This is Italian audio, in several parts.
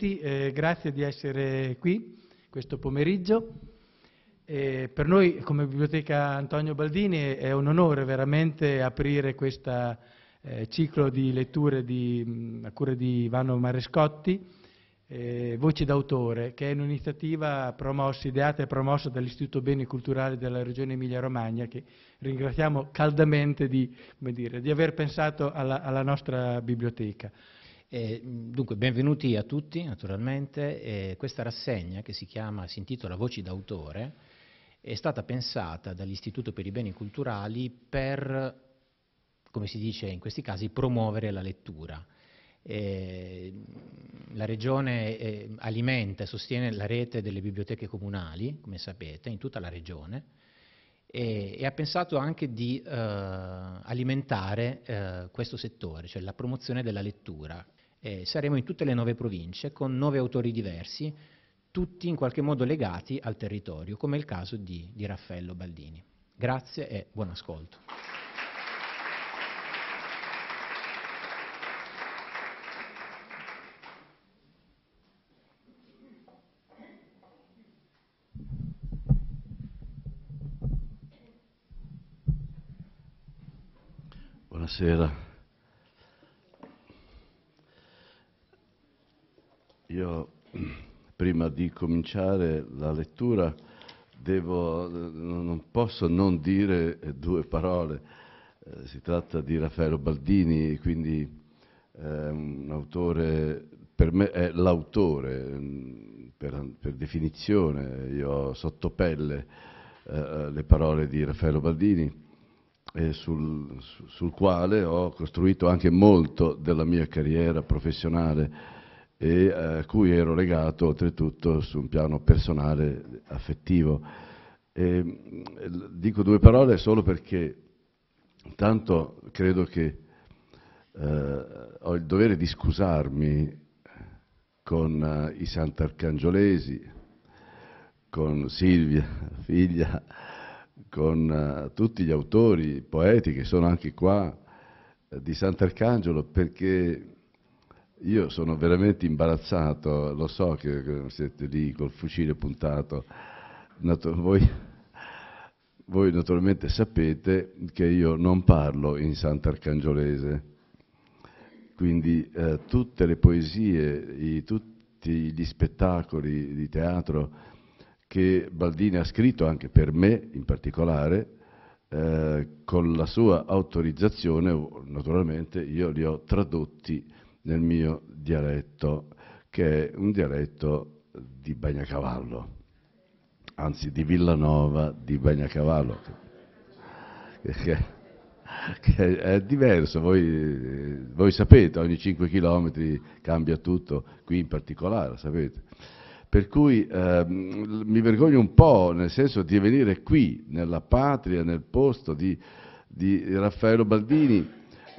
tutti, eh, grazie di essere qui questo pomeriggio. Eh, per noi, come Biblioteca Antonio Baldini, è un onore veramente aprire questo eh, ciclo di letture di, mm, a cura di Ivano Marescotti, eh, Voci d'autore, che è un'iniziativa promossa, ideata e promossa dall'Istituto Beni Culturali della Regione Emilia-Romagna, che ringraziamo caldamente di, dire, di aver pensato alla, alla nostra biblioteca. Eh, dunque, benvenuti a tutti, naturalmente. Eh, questa rassegna, che si, chiama, si intitola Voci d'autore, è stata pensata dall'Istituto per i Beni Culturali per, come si dice in questi casi, promuovere la lettura. Eh, la Regione eh, alimenta e sostiene la rete delle biblioteche comunali, come sapete, in tutta la Regione, e, e ha pensato anche di eh, alimentare eh, questo settore, cioè la promozione della lettura eh, saremo in tutte le nove province con nove autori diversi, tutti in qualche modo legati al territorio, come il caso di, di Raffaello Baldini. Grazie e buon ascolto. Buonasera. io mm, prima di cominciare la lettura devo, eh, non posso non dire eh, due parole. Eh, si tratta di Raffaello Baldini, quindi eh, un autore, per me è l'autore, mm, per, per definizione, io ho sottopelle eh, eh le parole di Raffaello Baldini. Sul, sul, quale ho costruito anche molto della mia carriera professionale e eh, a cui ero legato oltretutto su un piano personale, affettivo. E, dico due parole solo perché intanto credo che eh, ho il dovere di scusarmi con eh, i Sant'Arcangiolesi, con Silvia, figlia, con eh, tutti gli autori, poeti che sono anche qua eh, di Sant'Arcangelo perché io sono veramente imbarazzato, lo so che siete lì col fucile puntato, Nato, voi, voi, naturalmente sapete che io non parlo in Sant'Arcangiolese, quindi eh, tutte le poesie, i, tutti gli spettacoli di teatro che Baldini ha scritto anche per me in particolare, eh, con la sua autorizzazione, naturalmente, io li ho tradotti nel mio dialetto, che è un dialetto di Bagnacavallo, anzi di Villanova di Bagnacavallo, che, che, che è diverso, voi, voi, sapete, ogni 5 km cambia tutto, qui in particolare, sapete. Per cui eh, mi vergogno un po', nel senso di venire qui, nella patria, nel posto di, di Raffaello Baldini,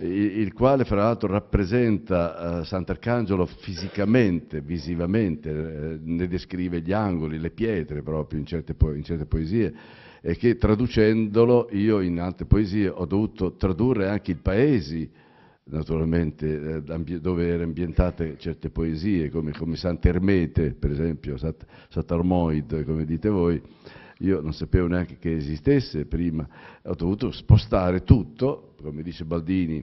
il quale fra l'altro rappresenta eh, Sant'Arcangelo fisicamente, visivamente, eh, ne descrive gli angoli, le pietre proprio in certe, po- in certe, poesie e che traducendolo io in altre poesie ho dovuto tradurre anche i paesi naturalmente eh, dove erano ambientate certe poesie come, come Sant'Ermete per esempio, Sant- Sant'Armoid come dite voi io non sapevo neanche che esistesse prima, ho dovuto spostare tutto come dice Baldini,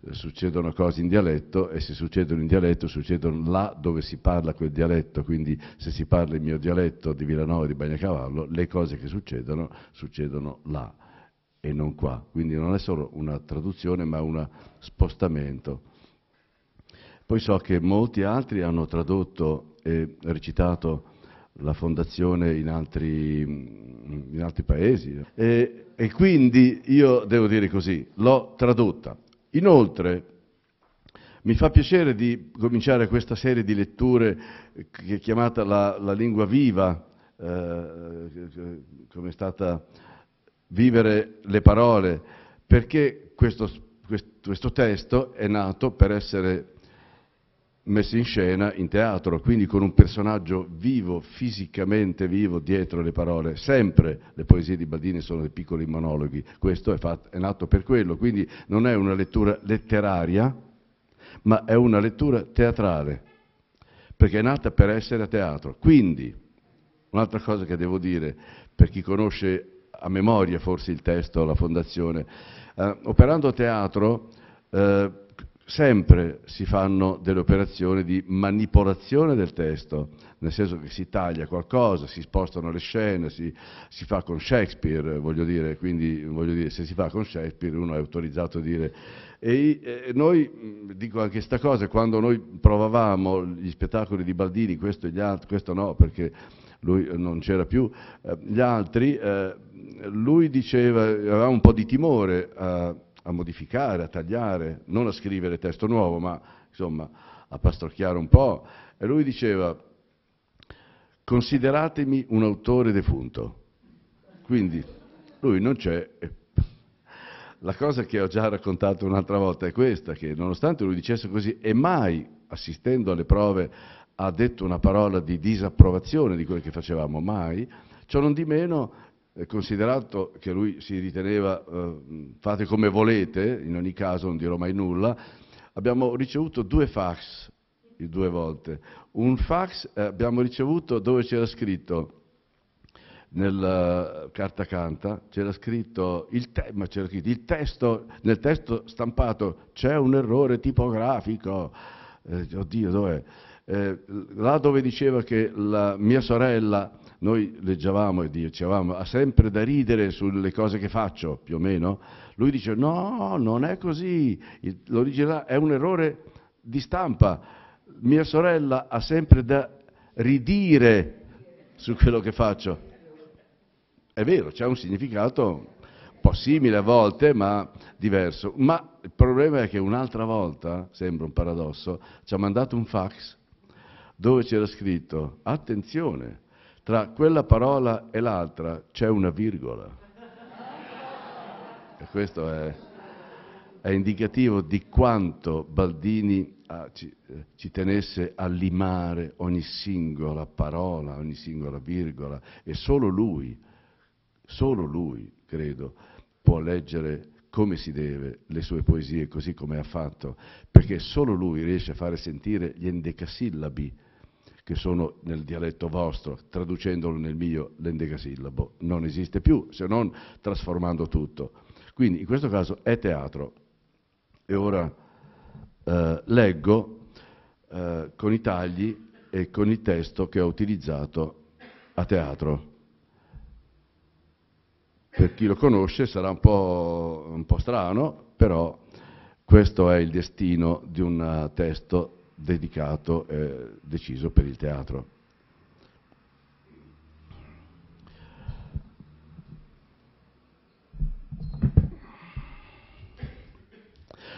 eh, succedono cose in dialetto e se succedono in dialetto succedono là dove si parla quel dialetto, quindi se si parla il mio dialetto di Villanova di Bagnacavallo, le cose che succedono succedono là e non qua. Quindi non è solo una traduzione ma un spostamento. Poi so che molti altri hanno tradotto e recitato la fondazione in altri, in altri paesi e, e quindi io devo dire così, l'ho tradotta. Inoltre mi fa piacere di cominciare questa serie di letture che è chiamata la, la lingua viva, eh, come è stata vivere le parole, perché questo, questo testo è nato per essere messa in scena in teatro, quindi con un personaggio vivo, fisicamente vivo dietro le parole. Sempre le poesie di Baldini sono dei piccoli monologhi, questo è, fatto, è nato per quello, quindi non è una lettura letteraria, ma è una lettura teatrale, perché è nata per essere a teatro. Quindi, un'altra cosa che devo dire, per chi conosce a memoria forse il testo, la fondazione, eh, operando teatro... Eh, sempre si fanno delle operazioni di manipolazione del testo, nel senso che si taglia qualcosa, si spostano le scene, si, si fa con Shakespeare, voglio dire, quindi voglio dire, se si fa con Shakespeare uno è autorizzato a dire... E, e noi, dico anche questa cosa, quando noi provavamo gli spettacoli di Baldini, questo e gli altri, questo no, perché lui non c'era più, eh, gli altri, eh, lui diceva, aveva un po' di timore a a modificare, a tagliare, non a scrivere testo nuovo, ma insomma a pastrocchiare un po'. E lui diceva, consideratemi un autore defunto. Quindi lui non c'è. La cosa che ho già raccontato un'altra volta è questa, che nonostante lui dicesse così, e mai, assistendo alle prove, ha detto una parola di disapprovazione di quel che facevamo, mai, ciò non di meno eh, considerato che lui si riteneva eh, fate come volete, in ogni caso non dirò mai nulla, abbiamo ricevuto due fax, due volte. Un fax eh, abbiamo ricevuto dove c'era scritto, nella eh, carta canta, c'era scritto, te c'era scritto il, testo, nel testo stampato c'è un errore tipografico, eh, oddio dov'è? là dove diceva che la mia sorella noi leggevamo e dicevamo, ha sempre da ridere sulle cose che faccio, più o meno. Lui dice, no, non è così, l'origine è un errore di stampa. Mia sorella ha sempre da ridire su quello che faccio. È vero, c'è un significato un po' simile a volte, ma diverso. Ma il problema è che un'altra volta, sembra un paradosso, ci ha mandato un fax dove c'era scritto attenzione, tra quella parola e l'altra c'è una virgola. E questo è, è indicativo di quanto Baldini a, ah, ci, eh, ci, tenesse a limare ogni singola parola, ogni singola virgola e solo lui, solo lui, credo, può leggere come si deve le sue poesie così come ha fatto, perché solo lui riesce a fare sentire gli endecasillabi che sono nel dialetto vostro, traducendolo nel mio l'endecasillabo, non esiste più, se non trasformando tutto. Quindi in questo caso è teatro. E ora eh, leggo eh, con i tagli e con il testo che ho utilizzato a teatro. Per chi lo conosce sarà un po', un po strano, però questo è il destino di un eh, testo dedicato eh, deciso per il teatro.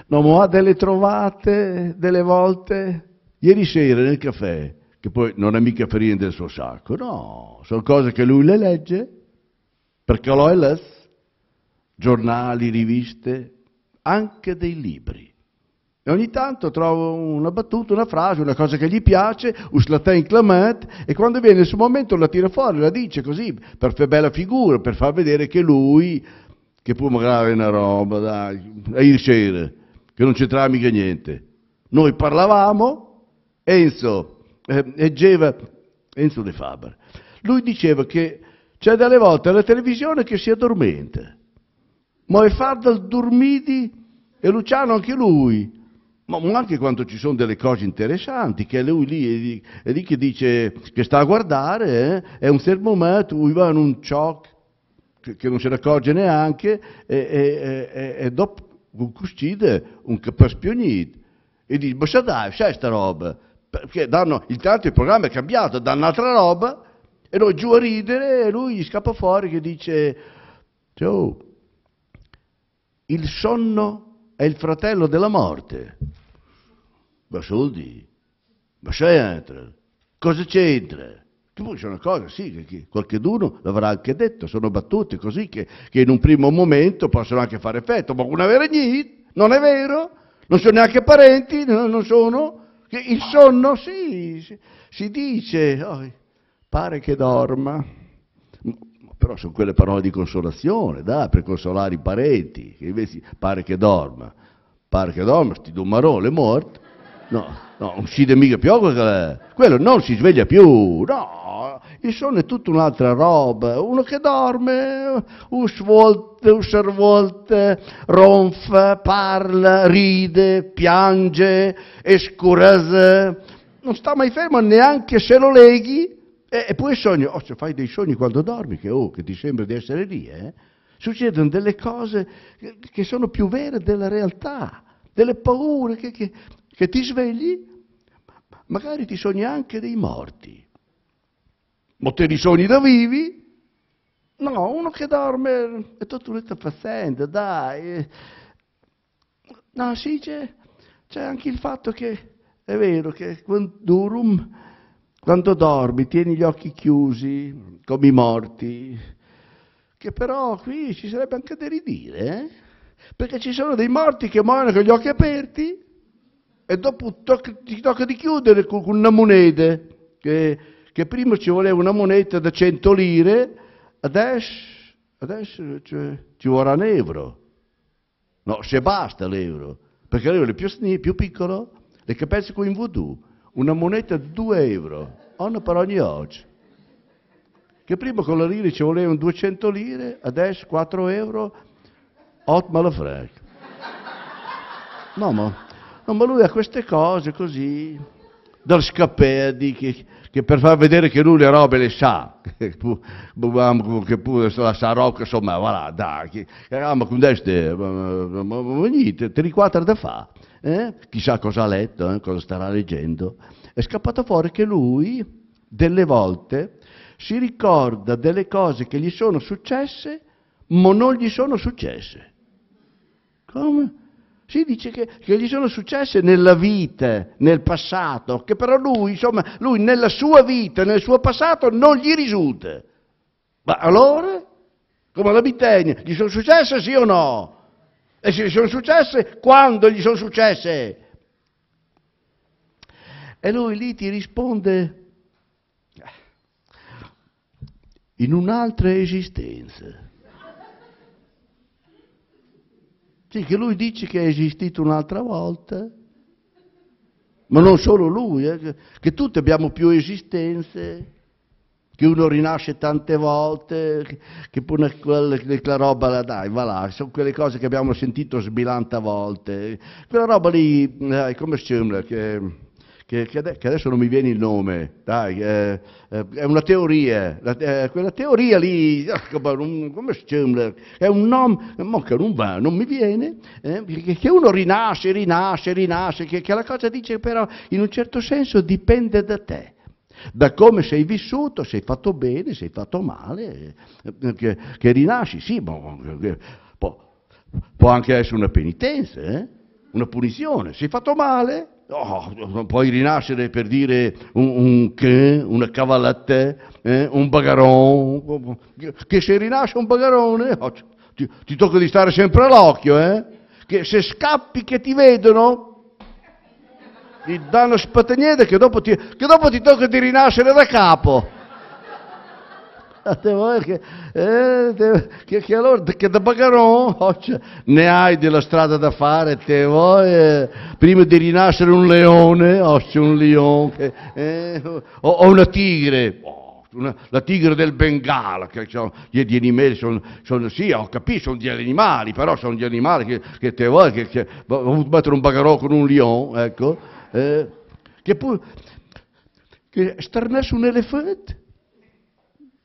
No, ma ha delle trovate, delle volte. Ieri sera nel caffè, che poi non è mica ferire del suo sacco, no, sono cose che lui le legge, perché lo è les, giornali, riviste, anche dei libri. E ogni tanto trovo una battuta, una frase, una cosa che gli piace, un slatin clamat, e quando viene il suo momento la tira fuori, la dice così, per fare bella figura, per far vedere che lui, che pure magari è una roba, dai, è ircere, che non c'entrava mica niente. Noi parlavamo, Enzo, eh, leggeva, Enzo De Faber, lui diceva che c'è delle volte alla televisione che si addormenta, ma è fatto dal dormiti, e Luciano anche lui, ma anche quando ci sono delle cose interessanti, che lui lì, è lì che dice che sta a guardare, eh, è un termometro, lui va in un shock che non se ne accorge neanche e, e, e, e dopo uccide un capaspionito e dice ma dai, sai sta roba perché danno, intanto il programma è cambiato danno un'altra roba e lui giù a ridere e lui gli scappa fuori che dice ciao il sonno è il fratello della morte. Ma soldi, ma c'entra, cosa c'entra? Tu c'è una cosa, sì, che qualcuno l'avrà anche detto, sono battute così che, che, in un primo momento possono anche fare effetto, ma una vera niente, non è vero, non sono neanche parenti, non sono, il sonno sì, si dice, oh, pare che dorma, però sono quelle parole di consolazione, dai, per consolare i parenti, che invece pare che dorma. Pare che dorma, sti domarone, le morto. No, no, uscite mica più, quello non si sveglia più, no, il sonno è tutta un'altra roba, uno che dorme, us volte, ronfa, parla, ride, piange, escurese, non sta mai fermo neanche se lo leghi, e, e poi sogni, oh, se fai dei sogni quando dormi, che, oh, che ti sembra di essere lì, eh? succedono delle cose che sono più vere della realtà, delle paure che, che, che ti svegli, magari ti sogni anche dei morti, ma te li sogni da vivi, no, uno che dorme è tutto un'altra faccenda, dai. Eh. No, sì, c'è, c'è anche il fatto che è vero che quando quandurum quando dormi tieni gli occhi chiusi, come i morti, che però qui ci sarebbe anche da ridire, eh? perché ci sono dei morti che muoiono con gli occhi aperti e dopo tocca, ti tocca di chiudere con, una moneta, che, che, prima ci voleva una moneta da 100 lire, adesso, adesso cioè, ci vorrà un euro. No, se basta l'euro, perché l'euro è più, più piccolo, le capisco in voodoo una moneta di 2 euro, una per ogni oggi. Che prima con la lira ci volevano 200 lire, adesso 4 euro, 8 malafrec. No, ma, no, ma lui ha queste cose così, dal Scappelli che, che, per far vedere che lui le robe le sa, che pure la sa rock, insomma, voilà, dai, che eravamo con deste, niente, tre quattro da fa, eh? chissà cosa ha letto, eh? cosa starà leggendo, è scappato fuori che lui, delle volte, si ricorda delle cose che gli sono successe, ma non gli sono successe. Come? Si dice che, che, gli sono successe nella vita, nel passato, che però lui, insomma, lui nella sua vita, nel suo passato non gli risulta. Ma allora? Come la Bitegna, gli sono successe sì o no? E se gli sono successe, quando gli sono successe? E lui lì ti risponde ah, in un'altra esistenza. Sì, che lui dice che è esistito un'altra volta, ma non solo lui, eh, che tutti abbiamo più esistenze, che uno rinasce tante volte, che, che pure quella, quella roba la dai, va là, sono quelle cose che abbiamo sentito sbilanta volte. Quella roba lì, eh, come sembra chiama? Che, che, che, adesso non mi viene il nome, dai, eh, eh, è una teoria, la, eh, quella teoria lì, ah, come si chiama, è un nome, che non va, non mi viene, eh, che uno rinasce, rinasce, rinasce, che, che la cosa dice però in un certo senso dipende da te da come sei vissuto, se hai fatto bene, se hai fatto male, eh, che, che rinasci, sì, ma può, può, anche essere una penitenza, eh? una punizione, se hai fatto male, Oh, non puoi rinascere per dire un, un che, una cavallette, eh, un bagaron, che se rinasce un bagarone eh, oh, ti, ti, tocca di stare sempre all'occhio, eh? che se scappi che ti vedono, ti danno spatagnete che che dopo ti tocca di rinascere da capo te vuoi che, eh, te, che, che allora che da bagarò oh, cioè, ne hai della strada da fare te vuoi eh, prima di rinascere un leone o oh, c'è un lion che, eh, o, o, una tigre oh, una, la tigre del Bengala, che sono, gli, gli animali sono, sono, sì, ho capito, sono degli animali, però sono degli animali che, che te vuoi, che, che, ho voluto mettere un bagarò con un leone, ecco, eh, che poi, che sternesse un elefante,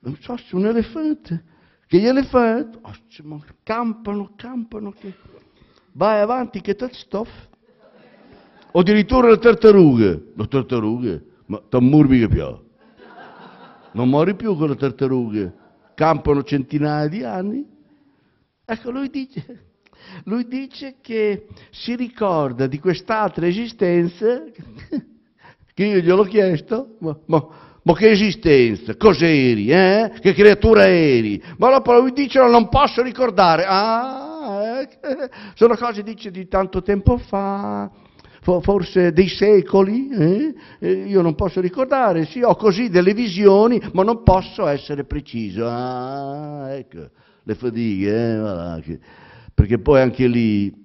non so se un elefante, che gli elefanti oh, campano, campano, che... vai avanti che te stoff. O addirittura le tartarughe, le tartarughe, ma t'ammurbi che piove. Non muori più con le tartarughe, campano centinaia di anni. Ecco, lui dice, lui dice che si ricorda di quest'altra esistenza, che io gliel'ho chiesto, ma, ma ma che esistenza? Cos'eri? Eh? Che creatura eri? Ma la parola di Dio non posso ricordare. Ah, eh, sono cose dice di tanto tempo fa, forse dei secoli. Eh? eh? Io non posso ricordare. Sì, ho così delle visioni, ma non posso essere preciso. Ah, ecco, le fatiche, eh, voilà. perché poi anche lì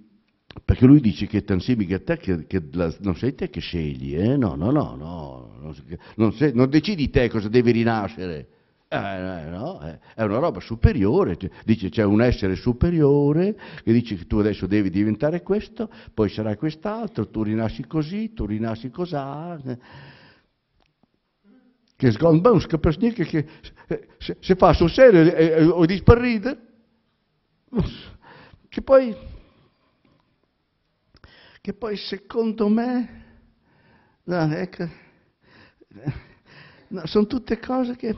perché lui dice che Tansimi che te, che, che la, non sei te che scegli, eh? no, no, no, no, non, non, sei, non decidi te cosa devi rinascere, eh, eh, no, eh, è una roba superiore, cioè, dice c'è un essere superiore che dice che tu adesso devi diventare questo, poi sarai quest'altro, tu rinasci così, tu rinasci cos'ha. Eh? Che sgombaus, che per eh, che se, se fa sul serio o disparride, che poi che poi secondo me no, ecco, no, sono tutte cose che,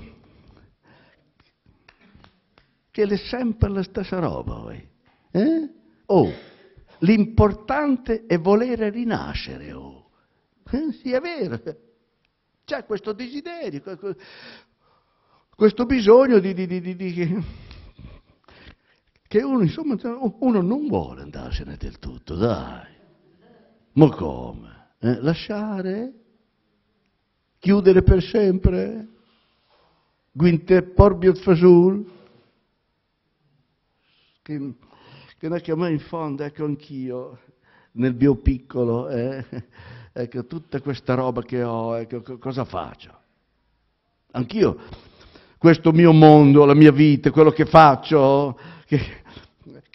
che le sempre la stessa roba. Voi. Eh? Oh, l'importante è volere rinascere. Oh. Eh, sì, è vero. C'è questo desiderio, questo bisogno di, di, di, di che uno, insomma, uno non vuole andarsene del tutto, dai. Ma come? Eh, lasciare? Chiudere per sempre? Guinte porbiot fasul? Che, che ne chiamò in fondo, ecco anch'io, nel mio piccolo, eh, ecco, tutta questa roba che ho, ecco, cosa faccio? Anch'io, questo mio mondo, la mia vita, quello che faccio, che,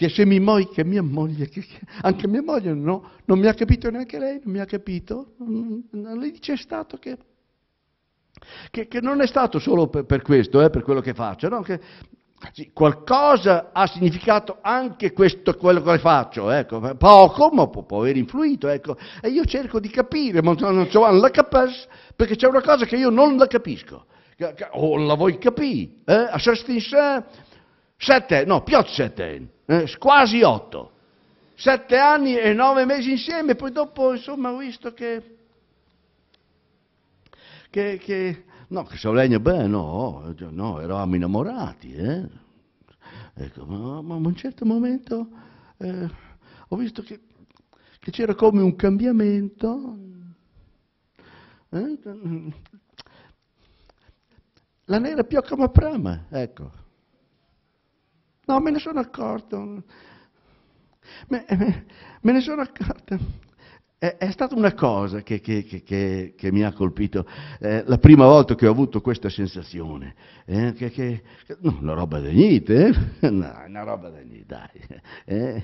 se mi muoio, che mia moglie, che, anche mia moglie no, non mi ha capito neanche lei, non mi ha capito. Mm, lei dice è stato che, che, che non è stato solo per, per questo, eh, per quello che faccio, no? che, sì, qualcosa ha significato anche questo, quello che faccio, ecco. poco, ma può, può, aver influito, ecco. e io cerco di capire, ma non ho la capacità, perché c'è una cosa che io non la capisco, o la vuoi capire, eh? a Sastinsa sette, no, più sette, eh, quasi otto. Sette anni e nove mesi insieme, poi dopo, insomma, ho visto che... che, che no, che Saulegno, beh, no, no, eravamo innamorati, eh. Ecco, ma, ma a un certo momento eh, ho visto che, che c'era come un cambiamento. Eh? La nera più come prima, ecco. No, me ne sono accorto. Me, me, me ne sono accorto. È, è, stata una cosa che, che, che, che mi ha colpito. Eh, la prima volta che ho avuto questa sensazione. Eh, che, no, una roba da niente, eh? No, una roba da niente, dai. Eh,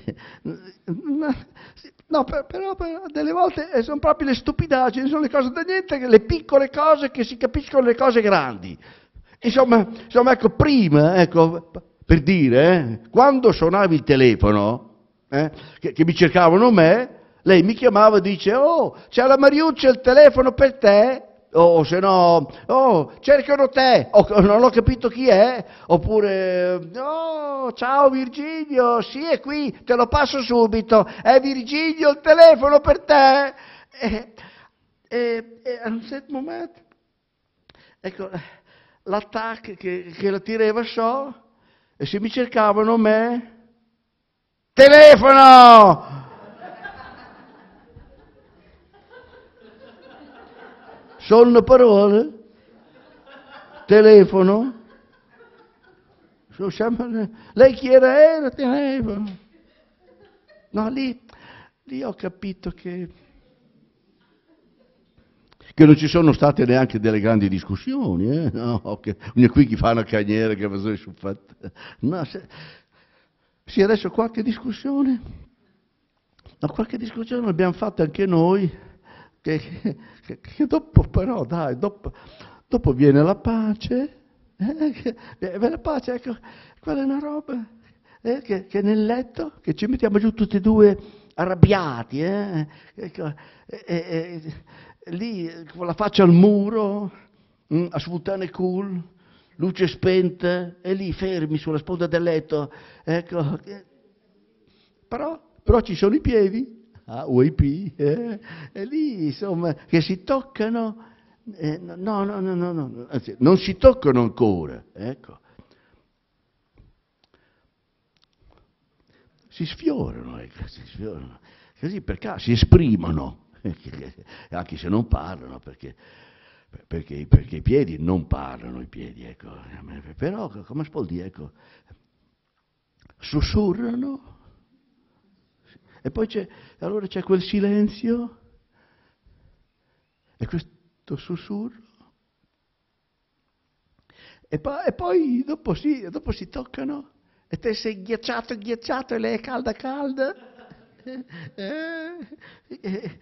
no, però, però, però delle volte eh, sono proprio le stupidaggini, sono le cose da niente, le piccole cose che si capiscono le cose grandi. Insomma, insomma ecco, prima, ecco, per dire, eh, quando suonava il telefono, eh, che, che, mi cercavano me, lei mi chiamava e dice, oh, c'è la Mariuccia il telefono per te, o oh, se no, oh, cercano te, o, oh, non ho capito chi è, oppure, oh, ciao Virgilio, sì è qui, te lo passo subito, è Virgilio il telefono per te. E, e, e a un certo momento, ecco, l'attacco che, che la tireva so, e se mi cercavano me, telefono! Sono parole? Telefono? Lei chi era? Era telefono. No, lì, lì ho capito che che non ci sono state neanche delle grandi discussioni, eh? no, che ogni qui chi fa una cagniera che va su fatta. No, se, sì, adesso qualche discussione, ma qualche discussione l'abbiamo fatta anche noi, che, che, che dopo però, dai, dopo, dopo viene la pace, eh, eh viene la pace, ecco, quella è una roba, eh, che, che nel letto, che ci mettiamo giù tutti e due arrabbiati, eh? Ecco, eh, eh, lì con la faccia al muro, mh, mm, a sputtane cool, luce spenta, e lì fermi sulla sponda del letto. Ecco. Eh. Però, però ci sono i piedi, a ah, UIP, eh, e lì insomma, che si toccano. Eh, no, no, no, no, no, anzi, non si toccano ancora, ecco. Si sfiorano, ecco, si sfiorano. Così per caso si esprimono. anche se non parlano, perché, perché, perché, i piedi non parlano, i piedi, ecco. però come si può dire, ecco, sussurrano, e poi c'è, allora c'è quel silenzio, e questo sussurro, e, poi, e poi dopo, si, dopo si toccano, e te sei ghiacciato, ghiacciato, e lei è calda, calda e, eh, e, eh,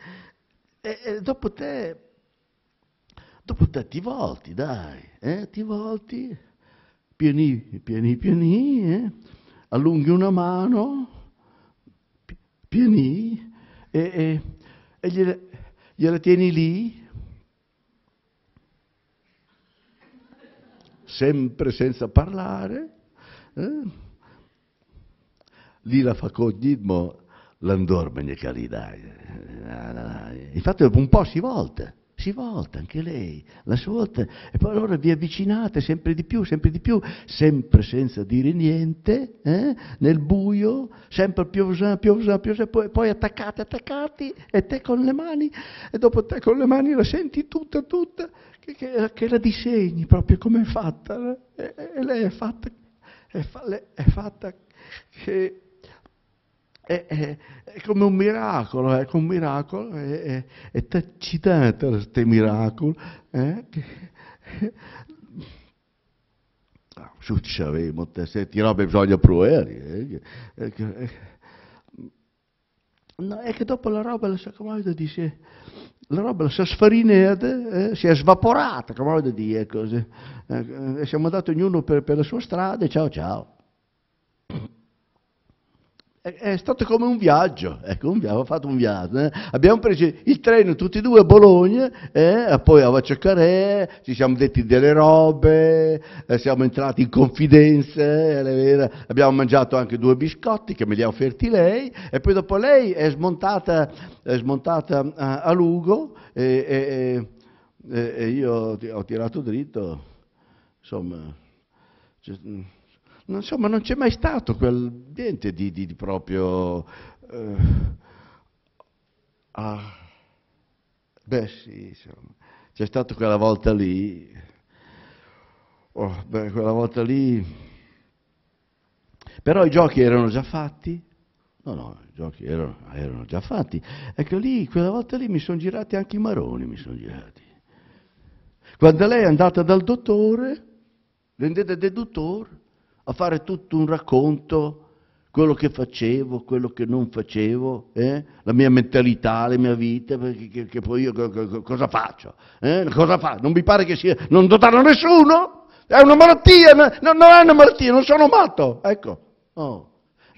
e eh, dopo te, dopo te ti volti, dai, eh? ti volti, pieni, pieni, pieni, eh? allunghi una mano, pieni, e, e gliela, gliela tieni lì, sempre senza parlare. Eh? Lì la fa con Gidmo l'andormene carità. Ah, Infatti dopo un po' si volta, si volta anche lei, la sua volta, e poi allora vi avvicinate sempre di più, sempre di più, sempre senza dire niente, eh? nel buio, sempre piovsa, piovsa, piovsa, poi, poi attaccati, attaccati, e te con le mani, e dopo te con le mani la senti tutta, tutta, che, che, che la disegni proprio come è fatta, e, eh, e lei è fatta, è, fa, è fatta che è, è, è, come un miracolo, è ecco, un miracolo, è, è, tacitante questo miracolo. Eh? Ah, Succedeva, se ti roba bisogna provare. Eh, eh, eh, no, è che dopo la roba, la, come dice, la roba si è sfarinata, eh, si è svaporata, come voglio dire, così. Eh, siamo andati ognuno per, per la sua strada ciao ciao è, stato come un viaggio, ecco, un viaggio, fatto un viaggio. Eh? Abbiamo preso il treno tutti e due a Bologna, eh? poi a Vacciacarè, ci siamo detti delle robe, eh, siamo entrati in confidenze, eh, abbiamo mangiato anche due biscotti che me li ha offerti lei e poi dopo lei è smontata, è smontata a, a, Lugo e, e, e io ho tirato dritto, insomma... Cioè, mm, non, so, non c'è mai stato quel niente di, di, di proprio... Eh, ah, beh sì, insomma, c'è stato quella volta lì, oh, beh, quella volta lì... Però i giochi erano già fatti, no no, i giochi erano, erano già fatti, ecco lì, quella volta lì mi sono girati anche i maroni, mi sono girati. Quando lei è andata dal dottore, vendete del dottore, a fare tutto un racconto, quello che facevo, quello che non facevo, eh? la mia mentalità, la mia vita, perché che, che poi io cosa faccio? Eh? Cosa fa? Non mi pare che sia, non dotano nessuno, è una malattia, no, non è una malattia, non sono matto, ecco. Oh.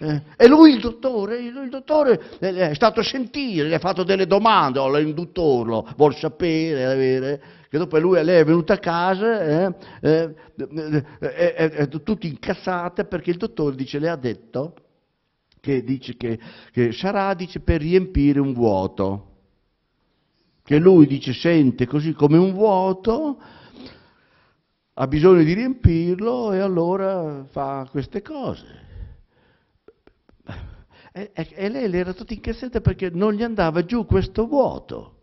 Eh, e lui, il dottore, il, dottore eh, eh, è stato a sentire, gli ha fatto delle domande, oh, l'induttorlo, vuol sapere, avere, che dopo lui, lei è venuta a casa eh, eh, eh, eh, eh tutti incazzata perché il dottore dice, le ha detto che, dice che, che sarà dice, per riempire un vuoto, che lui dice sente così come un vuoto, ha bisogno di riempirlo e allora fa queste cose. E, e lei era tutta incassata perché non gli andava giù questo vuoto.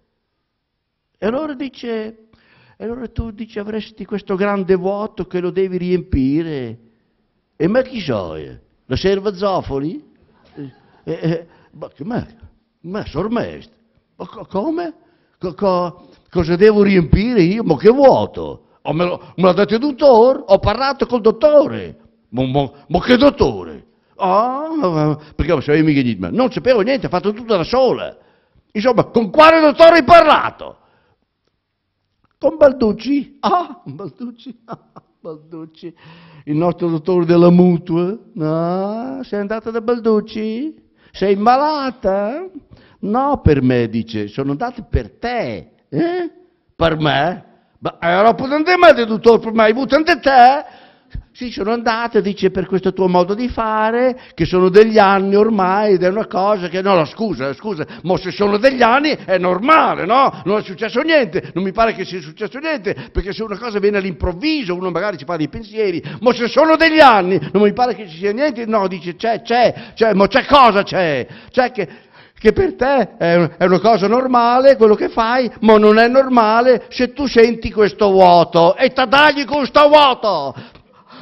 E allora dice, e allora tu dici avresti questo grande vuoto che lo devi riempire. E ma chi so? La serva Zofoli? E, eh, eh, ma, ma, ma sormest, ma co, come? Co, co, cosa devo riempire io? Ma che vuoto? O me, lo, me l'ha detto il dottore? Ho parlato col dottore. Ma, ma, ma che dottore? Ah, perché non sapevo mica niente, non sapevo niente, ha fatto tutto da sola. Insomma, con quale dottore hai parlato? Con Balducci? Ah, Balducci, ah, Balducci. Il nostro dottore della mutua? Eh? No, sei andata da Balducci? Sei malata? No, per me, dice, sono andata per te. Eh? Per me? Ma eh, allora potete mai dottore per me, hai avuto anche te? Sì, sono andato, dice, per questo tuo modo di fare, che sono degli anni ormai, ed è una cosa che... No, no, scusa, eh, scusa, ma se sono degli anni è normale, no? Non è successo niente, non mi pare che sia successo niente, perché se una cosa viene all'improvviso, uno magari ci fa dei pensieri, ma se sono degli anni, non mi pare che ci sia niente, no, dice, c'è, c'è, c'è, ma c'è cosa c'è? C'è che che per te è una cosa normale quello che fai, ma non è normale se tu senti questo vuoto e t'adagli con sto vuoto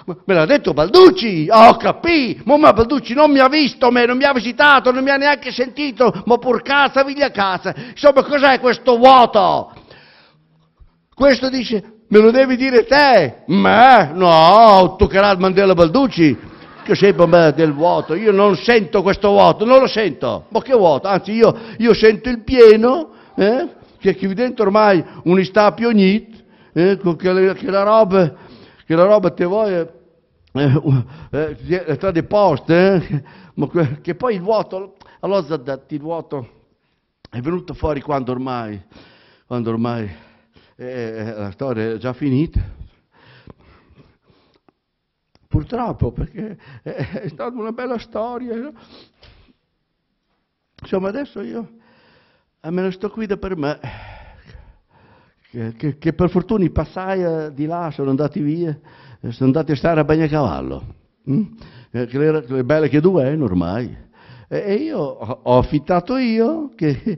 me l'ha detto Balducci, oh capito, ma Balducci non mi ha visto me, non mi ha visitato, non mi ha neanche sentito, ma pur cazzo, viglia cazzo, insomma cos'è questo vuoto? Questo dice, me lo devi dire te, me? no, toccherà il Mandela Balducci, che sembra me del vuoto, io non sento questo vuoto, non lo sento, ma che vuoto, anzi io, io sento il pieno, eh? che qui dentro ormai un sta ogni, eh? che, la, che la roba che la roba te vuoi eh, eh, eh tra le poste, eh? che poi il vuoto, allora Zaddatti, il vuoto è venuto fuori quando ormai, quando ormai eh, eh, la storia è già finita. Purtroppo, perché è stata una bella storia. Insomma, adesso io me ne sto qui da per me che, che per fortuna i passai eh, di là sono andati via, eh, sono andati a stare a Bagnacavallo, hm? eh, che le belle che dovevano ormai. E io ho affittato io, che,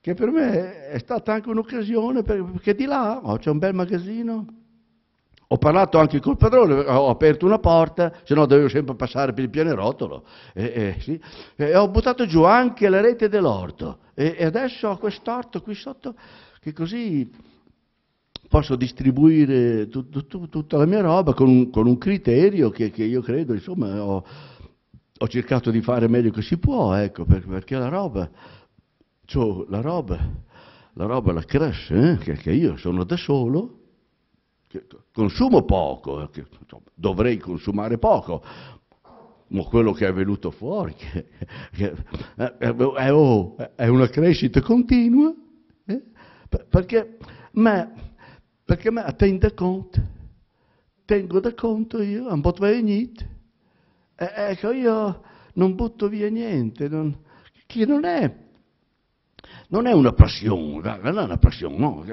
che per me è stata anche un'occasione, perché di là oh, c'è un bel magazzino, ho parlato anche col padrone, ho aperto una porta, se no dovevo sempre passare per il pianerotolo, e, e, sì. e ho buttato giù anche la rete dell'orto, e, e adesso ho quest'orto qui sotto che così posso distribuire tut, tut, tutta la mia roba con un, con un criterio che, che, io credo, insomma, ho, ho, cercato di fare meglio che si può, ecco, per, perché la roba, cioè, la roba, la roba la cresce, eh, che, che io sono da solo, consumo poco, eh, che, insomma, dovrei consumare poco, ma quello che è venuto fuori che, che, eh, eh, è, è, oh, è, una crescita continua perché, ma, perché ma tengo conto, tengo da conto io, non potrei niente. E, ecco, io non butto via niente, non, che non è non è una passione, non è una passione, no,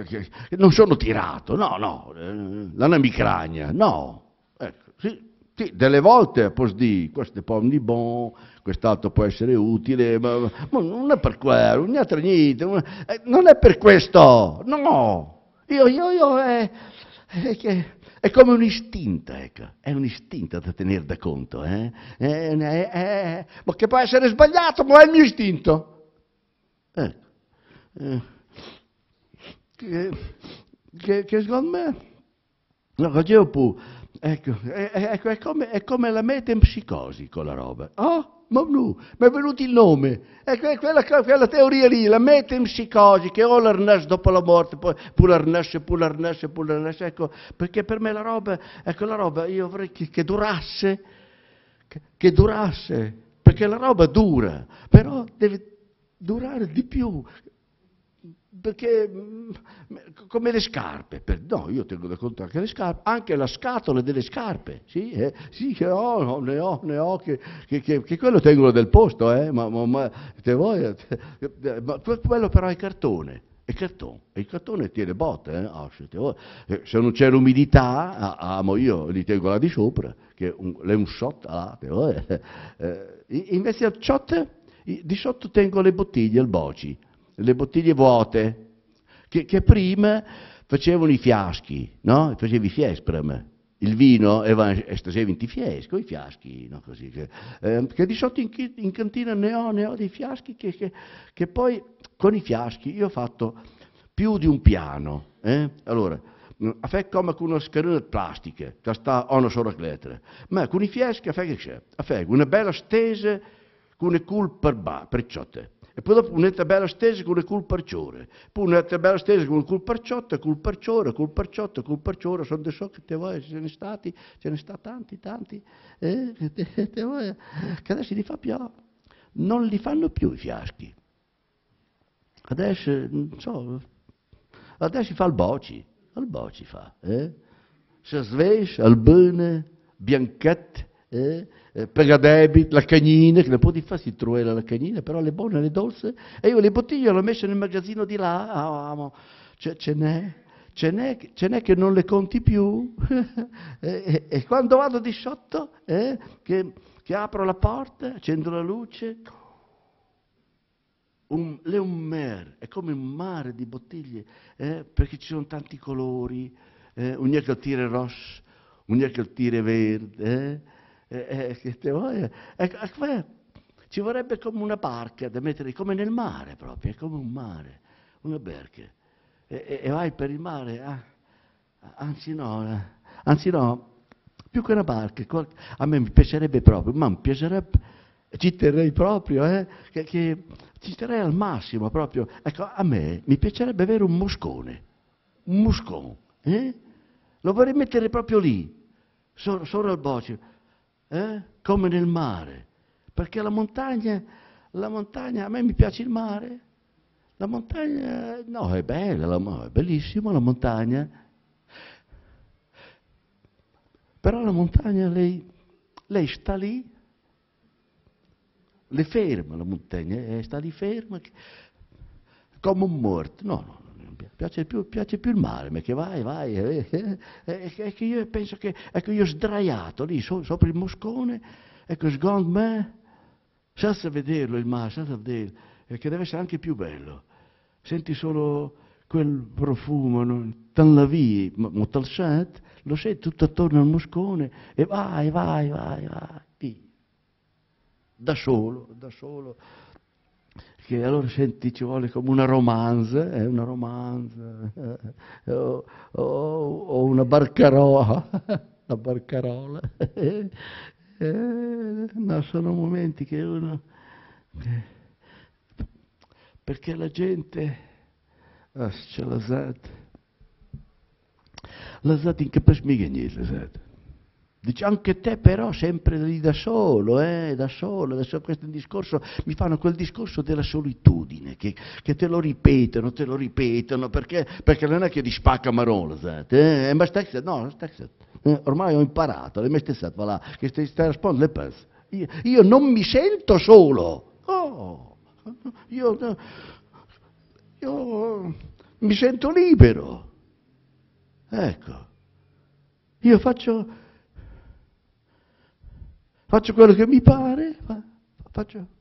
non sono tirato, no, no, eh, la micragna, no, ecco, sì, sì, delle volte posso dire, questo è un po' di buon, quest'altro può essere utile, ma, ma, non è per quello, non è per niente, non è eh, per questo, no. Io, io, io, è, è, è come un istinto, ecco, è un istinto da tenere da conto, eh? è, eh, eh, ma che può essere sbagliato, ma è il mio istinto. Ecco. Eh, che, che, che secondo me... No, facevo più Ecco, è, ecco, è, come, è come la metempsicosi quella roba. Oh, Mamnu, mi è venuto il nome. È quella, quella teoria lì, la metempsicosi, che o la dopo la morte, poi pure rinasce, pure rinasce, pure rinasce. Ecco, perché per me la roba, ecco la roba, io vorrei che, che durasse, che, che, durasse, perché la roba dura, però deve durare di più perché mm, come le scarpe, per, no, io tengo da conto anche le scarpe, anche la scatola delle scarpe, sì, eh, sì che ho, ne ho, ne ho, che, che, che, che quello tengono del posto, eh, ma, ma, ma, te vuoi, eh, te, ma quello però è cartone, è cartone, e il cartone tiene botte, eh? oh, se, eh, se, non c'è l'umidità, ah, amo ah, io, li tengo là di sopra, che un, le un shot, ah, te vuoi, eh, eh invece al shot, di sotto tengo le bottiglie, il boci, le bottiglie vuote, che, che prima facevano i fiaschi, no? Facevi fiespram, il vino e stasera in fiesco, i fiaschi, no? Così, che, eh, che, di sotto in, in, cantina ne ho, ne ho dei fiaschi che, che, che, poi con i fiaschi io ho fatto più di un piano. Eh? Allora, mm, a fare come con una scarina plastica, che sta a una sola lettera, ma con i fiaschi a fare una bella stesa con le cul per, ba, per e poi dopo una tabella stesa con le culparciore, poi una tabella stesa con le culparciotte, culparciore, culparciotto, culparciore, sono di so che te vuoi, ce ne stati, ce ne sta tanti, tanti, eh, che, te, te vuoi, che adesso li fa più, non li fanno più i fiaschi. Adesso, non so, adesso si fa il boci, il boci fa, eh? Se svesce, albene, bianchette, eh? eh, Pegadebit, la cagnina, che ne può di fare si truela la cagnina, però le buone, le dolce, e io le bottiglie le ho messe nel magazzino di là, ah, ah, ce, cioè, ce n'è, ce n'è, ce n'è che non le conti più, e, e, e, quando vado di sotto, eh, che, che apro la porta, accendo la luce, un, le un mer, è come un mare di bottiglie, eh, perché ci sono tanti colori, eh, un che il tiro è rosso, un che il tiro verde, eh, eh, eh, eh, eh, ci vorrebbe come una barca da mettere, come nel mare proprio, è come un mare, una barca. E, e, vai per il mare, ah, ah anzi no, eh, anzi no, più che una barca, qual- a me mi piacerebbe proprio, ma mi piacerebbe, ci terrei proprio, eh, che, che ci terrei al massimo proprio. Ecco, a me mi piacerebbe avere un moscone, un moscone, eh? lo vorrei mettere proprio lì, solo, solo al boccio eh? come nel mare, perché la montagna, la montagna, a me mi piace il mare, la montagna, no, è bella, è bellissima la montagna, però la montagna lei, lei sta lì, le ferma la montagna, eh, sta lì ferma, come un morto, no, no, cambia, piace più, piace più il mare, che vai, vai, eh, eh, eh, che io penso che, ecco io sdraiato lì so, sopra il moscone, ecco secondo me, senza vederlo il mare, senza vederlo, che deve essere anche più bello, senti solo quel profumo, no? tan la vie, ma tal sent, lo senti tutto attorno al moscone e vai, vai, vai, vai, lì. da solo, da solo che allora senti ci vuole come una romanza, eh, una romanza, eh, eh, o, o, o, una barcarola, la barcarola. Eh, no, sono momenti che uno... Eh, perché la gente... Ah, c'è la Zad. La Zad in capace mica niente, la Zad. Dice anche te però sempre lì da solo, eh, da solo, adesso questo discorso, mi fanno quel discorso della solitudine, che, che te lo ripetono, te lo ripetono, perché, perché non è che di spacca marola, eh, ma stai, no, stai, eh, ormai ho imparato, le mie stesse, voilà, che stai, stai rispondendo le pers. Io, io, non mi sento solo, oh, io, io mi sento libero, ecco, io faccio faccio quello che mi pare, faccio...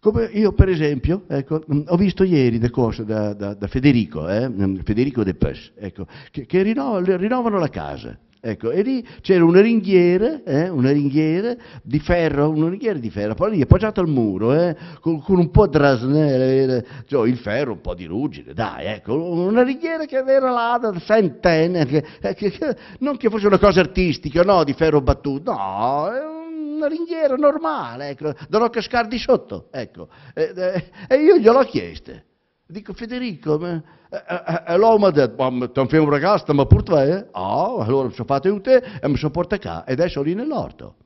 Come io per esempio, ecco, mm, ho visto ieri del corso da, da, da Federico, eh, mm, Federico De Pes, ecco, che, che rinnovano la casa. Ecco, e lì c'era una ringhiera, eh, una ringhiera di ferro, una ringhiera di ferro, poi lì appoggiata al muro, eh, con, con, un po' di rasnere, eh, cioè, il ferro un po' di ruggine, dai, ecco, una ringhiera che era là da cent'anni, che, eh, che, che, non che fosse una cosa artistica, no, di ferro battuto, no, una ringhiera normale, ecco, da rocca scardi sotto, ecco, e, eh, e io gliel'ho chiesto, Dico Federico, ma... e, l'uomo ha detto, ma ti fai un ragazzo, ma pur te? Eh? Ah, oh, allora mi sono fatto un te e mi sono portato qua e adesso lì nell'orto.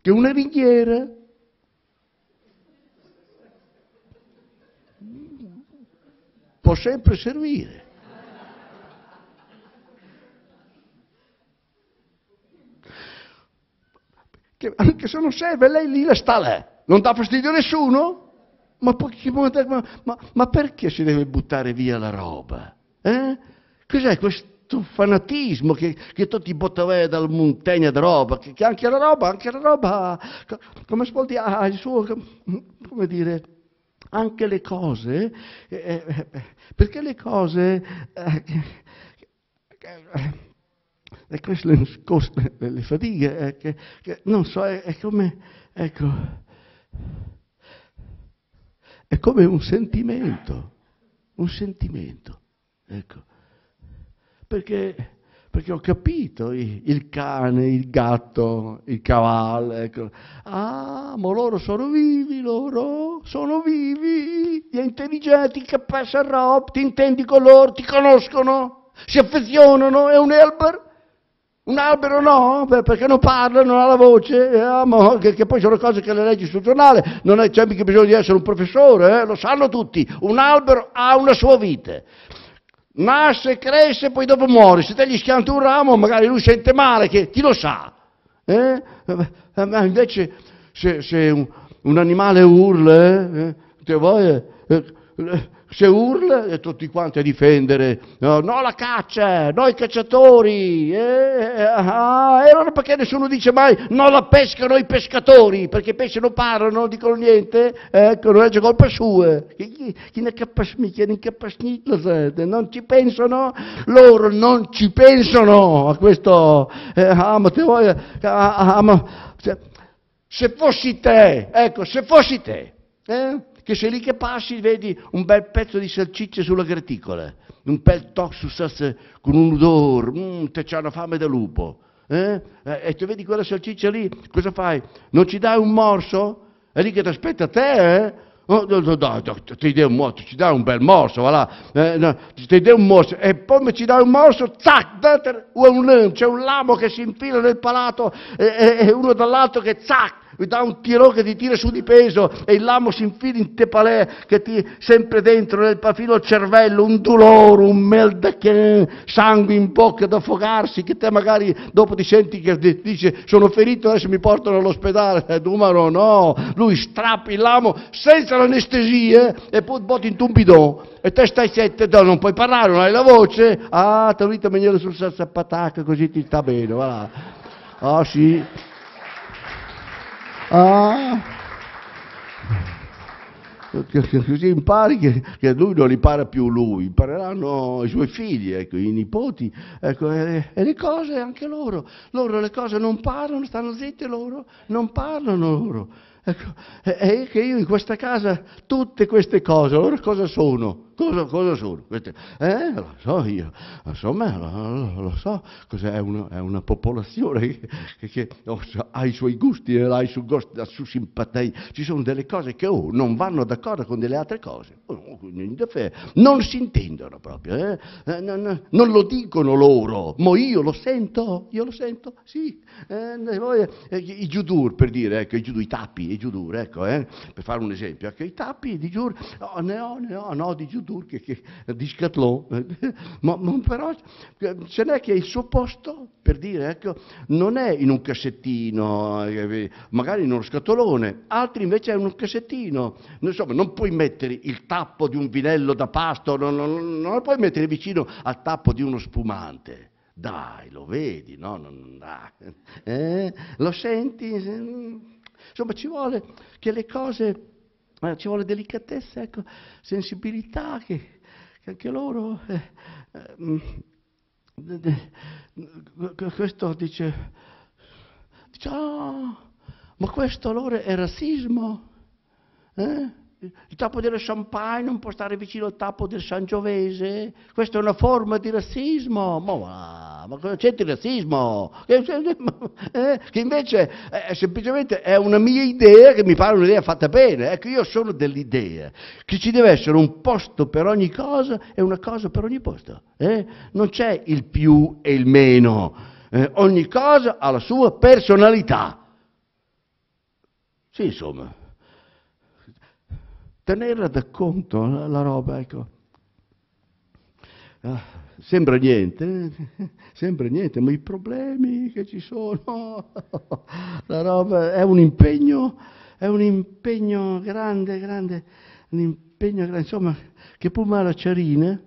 Che una ringhiera può sempre servire. che anche se non serve lei lì le sta lei, non dà fastidio a nessuno? Ma, ma, ma, perché si deve buttare via la roba? Eh? Cos'è questo fanatismo che, che tutti via dal montagna di roba? Che, che, anche la roba, anche la roba, come si vuol dire, ha il suo, come dire, anche le cose, eh, eh, eh perché le cose... Eh, eh e questo le costa delle fatiche, eh, che, che, non so, è, è come, ecco, è come un sentimento, un sentimento, ecco, perché perché ho capito il cane, il gatto, il cavallo, ecco. Ah, ma loro sono vivi, loro sono vivi, gli intelligenti, capaci a rob, ti intendi con loro, ti conoscono, si affezionano, è un elber. Un albero no, perché non parla, non ha la voce, eh, che, che, poi sono cose che le leggi sul giornale, non c'è mica bisogno di essere un professore, eh, lo sanno tutti, un albero ha una sua vita. Nasce, cresce, poi dopo muore, se te gli schianti un ramo magari lui sente male, che chi lo sa. Eh? eh ma invece se, se un, un, animale urla, eh, eh te vuoi, eh, eh se urla e tutti quanti a difendere, no, no la caccia, no i cacciatori, eh, eh ah, e eh, allora perché nessuno dice mai no la pesca, no i pescatori, perché i pesci non parlano, non dicono niente, ecco, non è colpa sua, eh, non ci pensano, loro non ci pensano a questo, eh, ah, ma te vuoi, ah, ah, ma, se, se fossi te, ecco, se fossi te, eh? che sei lì che passi vedi un bel pezzo di salsiccia sulla graticola, un bel toxus con un odore, mm, te c'è una fame da lupo. Eh? eh? E tu vedi quella salsiccia lì, cosa fai? Non ci dai un morso? È lì che ti aspetta a te, eh? Oh, ti dai un morso, ci dai un bel morso, voilà. eh, no, ti dai un morso e poi mi ci dai un morso, zac, date, un, c'è un lamo che si infila nel palato e, e uno dall'altro che zac, dà un tiro che ti tira su di peso e il lamo si infila in te palè che ti sempre dentro nel fino al cervello un dolore, un mel che sangue in bocca ad affogarsi che te magari dopo ti senti che ti dice sono ferito adesso mi portano all'ospedale eh, Dumaro no lui strappi il lamo senza l'anestesia e poi botti in tumbidò e te stai sette non puoi parlare non hai la voce ah te lo dite maniera sul salsa così ti sta bene voilà ah sì Ah. Così impari che, che, lui non impara più lui, impareranno i suoi figli, ecco, i nipoti, ecco, e, e, le cose anche loro. Loro le cose non parlano, stanno zitte loro, non parlano loro. Ecco, e, e che io in questa casa tutte queste cose, loro cosa sono? Cosa, cosa sono? Queste? Eh, lo so io, insomma, lo, lo so, è una, è una, popolazione che, che oh, ha i suoi gusti, ha i suoi gusti, ha la sua simpatia, ci sono delle cose che oh, non vanno d'accordo con delle altre cose, oh, non si intendono proprio, eh? eh non, lo dicono loro, ma io lo sento, io lo sento, sì, eh, eh i Giudur per dire, ecco, i, giudur, i tappi, i Giudur, ecco, eh. per fare un esempio, ecco, i tappi di Giudur, oh, ne ho, ne ho, no, di Giudur, turche che, di Scatlò, ma, ma, però ce n'è che il suo posto, per dire, ecco, non è in un cassettino, eh, magari in uno scatolone, altri invece è in un cassettino. Insomma, non puoi mettere il tappo di un vinello da pasto, non, non, non lo puoi mettere vicino al tappo di uno spumante. Dai, lo vedi, no? Non, eh? Lo senti? Insomma, ci vuole che le cose eh, ci vuole delicatezza, ecco, sensibilità che, che anche loro... Eh, eh questo dice, dice oh, ma questo allora è razzismo? Eh? Il tappo dello champagne non può stare vicino al tappo del sangiovese? Questa è una forma di razzismo? Ma va! ma c'è il razzismo? Eh? Che invece eh, è semplicemente è una mia idea che mi pare un'idea fatta bene. Ecco, io sono dell'idea che ci deve essere un posto per ogni cosa e una cosa per ogni posto. Eh? Non c'è il più e il meno. Eh? ogni cosa ha la sua personalità. Sì, insomma. Tenerla da conto la, la roba, ecco. Ah sembra niente, eh? sembra niente, ma i problemi che ci sono, la roba è un impegno, è un impegno grande, grande, un impegno grande, insomma, che pur la cerina,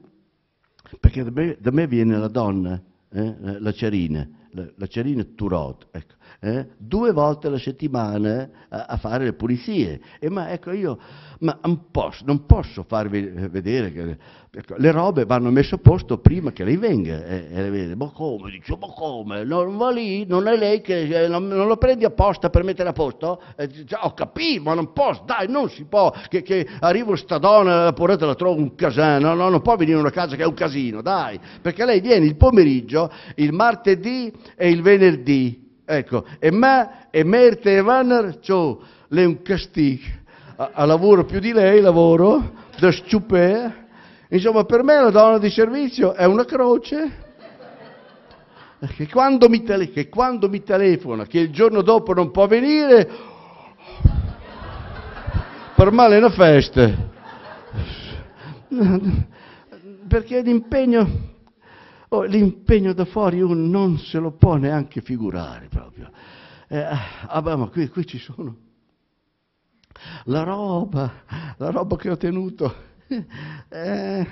perché da me, da me, viene la donna, eh, la cerina, la, la cerina Turot, ecco eh, due volte alla settimana a, eh, a fare le pulizie. E ma ecco io ma non, posso, non posso farvi eh, vedere che ecco, le robe vanno messe a posto prima che lei venga. E, eh, e le vede, ma come? Dice, ma come? Non va lì, non è lei che eh, non, non, lo prendi apposta per mettere a posto? Eh, dice, ho capito, ma non posso, dai, non si può, che, che arrivo sta donna, pure te la trovo un casino, no, non può venire una casa che è un casino, dai, perché lei viene il pomeriggio, il martedì e il venerdì Ecco, e ma, e Merte e Vanner, ciò le un castig, a, a, lavoro più di lei, lavoro, da sciupè, insomma per me la donna di servizio è una croce, che quando, mi, tele, che quando mi telefona che il giorno dopo non può venire, per male una festa, perché l'impegno... Oh, l'impegno da fuori uno non se lo può neanche figurare. Eh, ah, beh, ma qui, qui ci sono. La roba, la roba che ho tenuto, eh,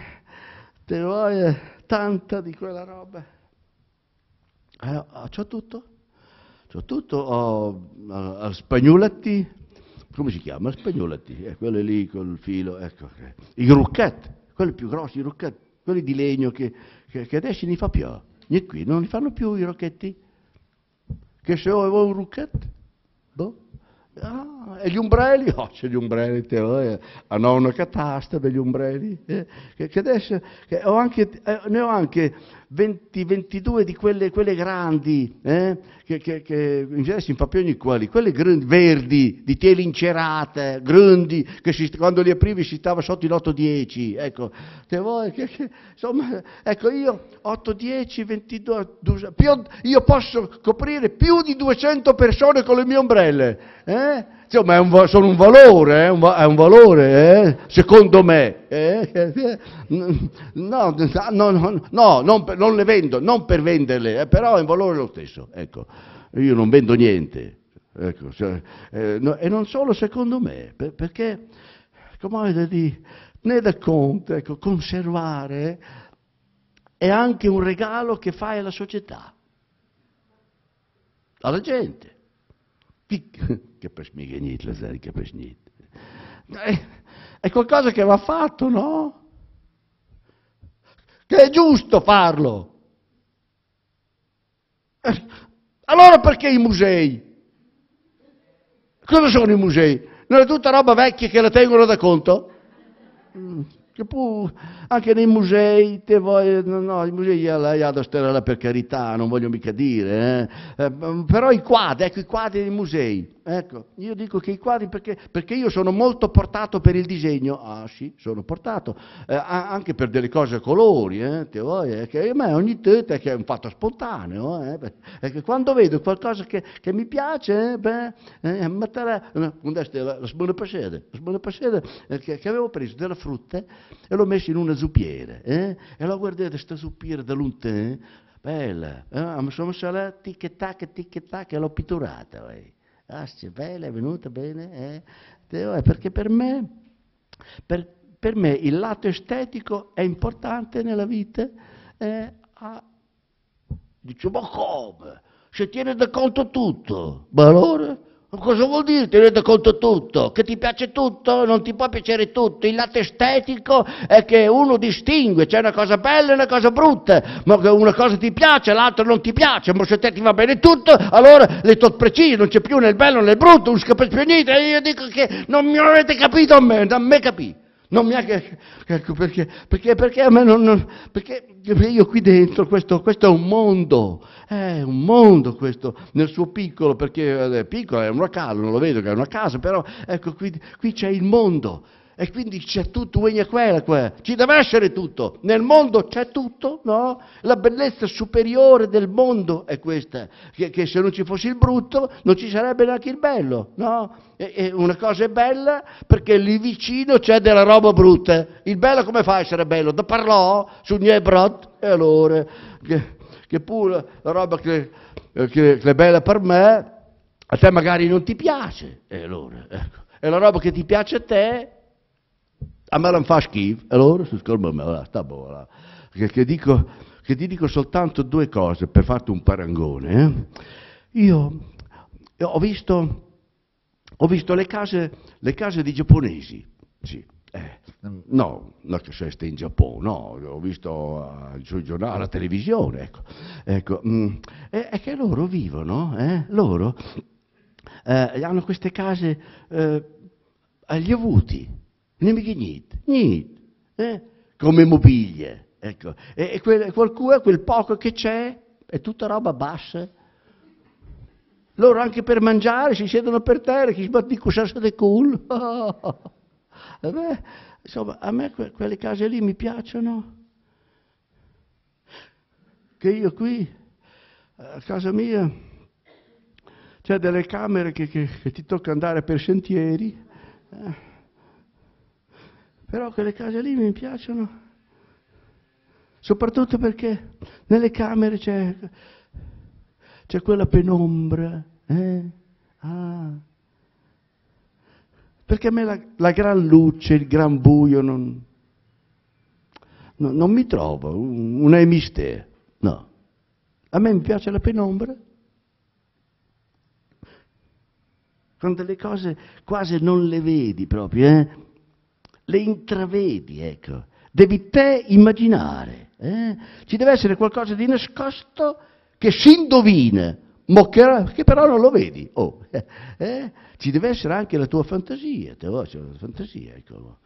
te vuoi eh, tanta di quella roba? Eh, ah, c'ho tutto, c'ho tutto, ho al spagnoletti, come si chiama? Spagnoletti, eh, quello lì col filo, ecco, eh, i rucchetti, quelli più grossi, i rucchetti, quelli di legno che, che, che adesso li fa più. E qui non li fanno più i rocchetti, che se avevo un rucchetto, boh. Ah, e gli ombrelli? Oh, c'è gli ombrelli, te, eh, hanno una catastrofe degli ombrelli. Eh, che, che adesso che ho anche, eh, ne ho anche 20, 22 di quelle, quelle grandi, eh? che, che, che in genere si impappiono i quali, quelle grandi, verdi, di tele incerate, grandi, che si, quando li aprivi si stava sotto l8 10 ecco, vuoi, che, insomma, ecco io 8-10, 22, più, io posso coprire più di 200 persone con le mie ombrelle, eh? Insomma, sono un valore, eh, è un, valore, eh, secondo me. Eh, no, non le vendo, non per venderle, però è un valore lo stesso. Ecco, io non vendo niente. Ecco, cioè, eh, no, e non solo secondo me, per, perché, come avete detto, ne da conto, ecco, conservare è anche un regalo che fai alla società, alla gente. Capisci mica niente, sai, capisci niente. È, è qualcosa che va fatto, no? Che è giusto farlo. Eh, allora perché i musei? Cosa sono i musei? Non è tutta roba vecchia che la tengono da conto? Mm. Che anche nei musei, te voglio, no, no, i musei Iada Sterella per carità, non voglio mica dire, eh? Eh, però i quadri, ecco i quadri dei musei, Ecco, io dico che i quadri, perché, perché, io sono molto portato per il disegno, ah sì, sono portato, eh, anche per delle cose a colori, eh, te vuoi, eh, che, ma ogni teta è un fatto spontaneo, eh, perché quando vedo qualcosa che, che mi piace, eh, beh, eh, eh mettere, la, la sbuona passede, la sbuona passede eh, che, che, avevo preso della frutta eh, e l'ho messa in una zuppiera, eh, e la guardate questa zuppiera da dell'untè, bella, eh, mi sono messa la tic tac, tic tac, e l'ho pitturata, Eh. Arcibella ah, è venuta bene, eh? perché per me, per, per me, il lato estetico è importante nella vita. Eh? Ah, dice, ma come? Se tiene da conto tutto, ma allora Cosa vuol dire tenete conto tutto? Che ti piace tutto? Non ti può piacere tutto. Il lato estetico è che uno distingue, c'è una cosa bella e una cosa brutta, ma che una cosa ti piace, l'altra non ti piace, ma se te ti va bene tutto, allora le tot precise, non c'è più nel bello né nel brutto, non si capisce più niente, io dico che non mi avete capito a me, da me capì. Non mi ha che, ecco perché, perché, perché a me non, non perché io qui dentro, questo, questo, è un mondo, è un mondo questo, nel suo piccolo, perché è piccolo, è una casa, non lo vedo che è una casa, però ecco qui, qui c'è il mondo, e quindi c'è tutto, ogni quella qua, ci deve essere tutto, nel mondo c'è tutto, no? La bellezza superiore del mondo è questa, che, che, se non ci fosse il brutto non ci sarebbe neanche il bello, no? E, e una cosa è bella perché lì vicino c'è della roba brutta, il bello come fa a essere bello? Da parlò su Niebrot e allora, che, che pure la roba che, che, è bella per me, a te magari non ti piace, e allora, ecco. E la roba che ti piace a te a me non fa schifo, e loro si scordano, sta buona. Che, che, dico, che ti dico soltanto due cose per farti un parangone. Eh? Io, ho visto, ho visto le, case, le case di giapponesi, sì, eh, no, non che se stai in Giappone, no, ho visto eh, sul giornale, alla televisione, ecco, ecco mm, è, è, che loro vivono, eh, loro eh, hanno queste case eh, agli avuti, ne niente, niente. Eh? Come mobilia. Ecco. E, e quel, qualcuno, quel poco che c'è, è tutta roba bassa. Loro anche per mangiare si siedono per terra, chi sbatti cos'è del culo. Eh beh, insomma, a me que quelle case lì mi piacciono. Che io qui, a casa mia, c'è delle camere che, che, che, ti tocca andare per sentieri. Eh però quelle case lì mi piacciono, soprattutto perché nelle camere c'è, c'è quella penombra. Eh? Ah. Perché a me la, la, gran luce, il gran buio non, no, non mi trovo, un, un emistè, no. A me mi piace la penombra, Quando le cose quasi non le vedi proprio, eh? le intravedi, ecco. Devi te immaginare. Eh? Ci deve essere qualcosa di nascosto che si indovina, che, però non lo vedi. Oh, eh? Ci deve essere anche la tua fantasia, te voce, la fantasia, ecco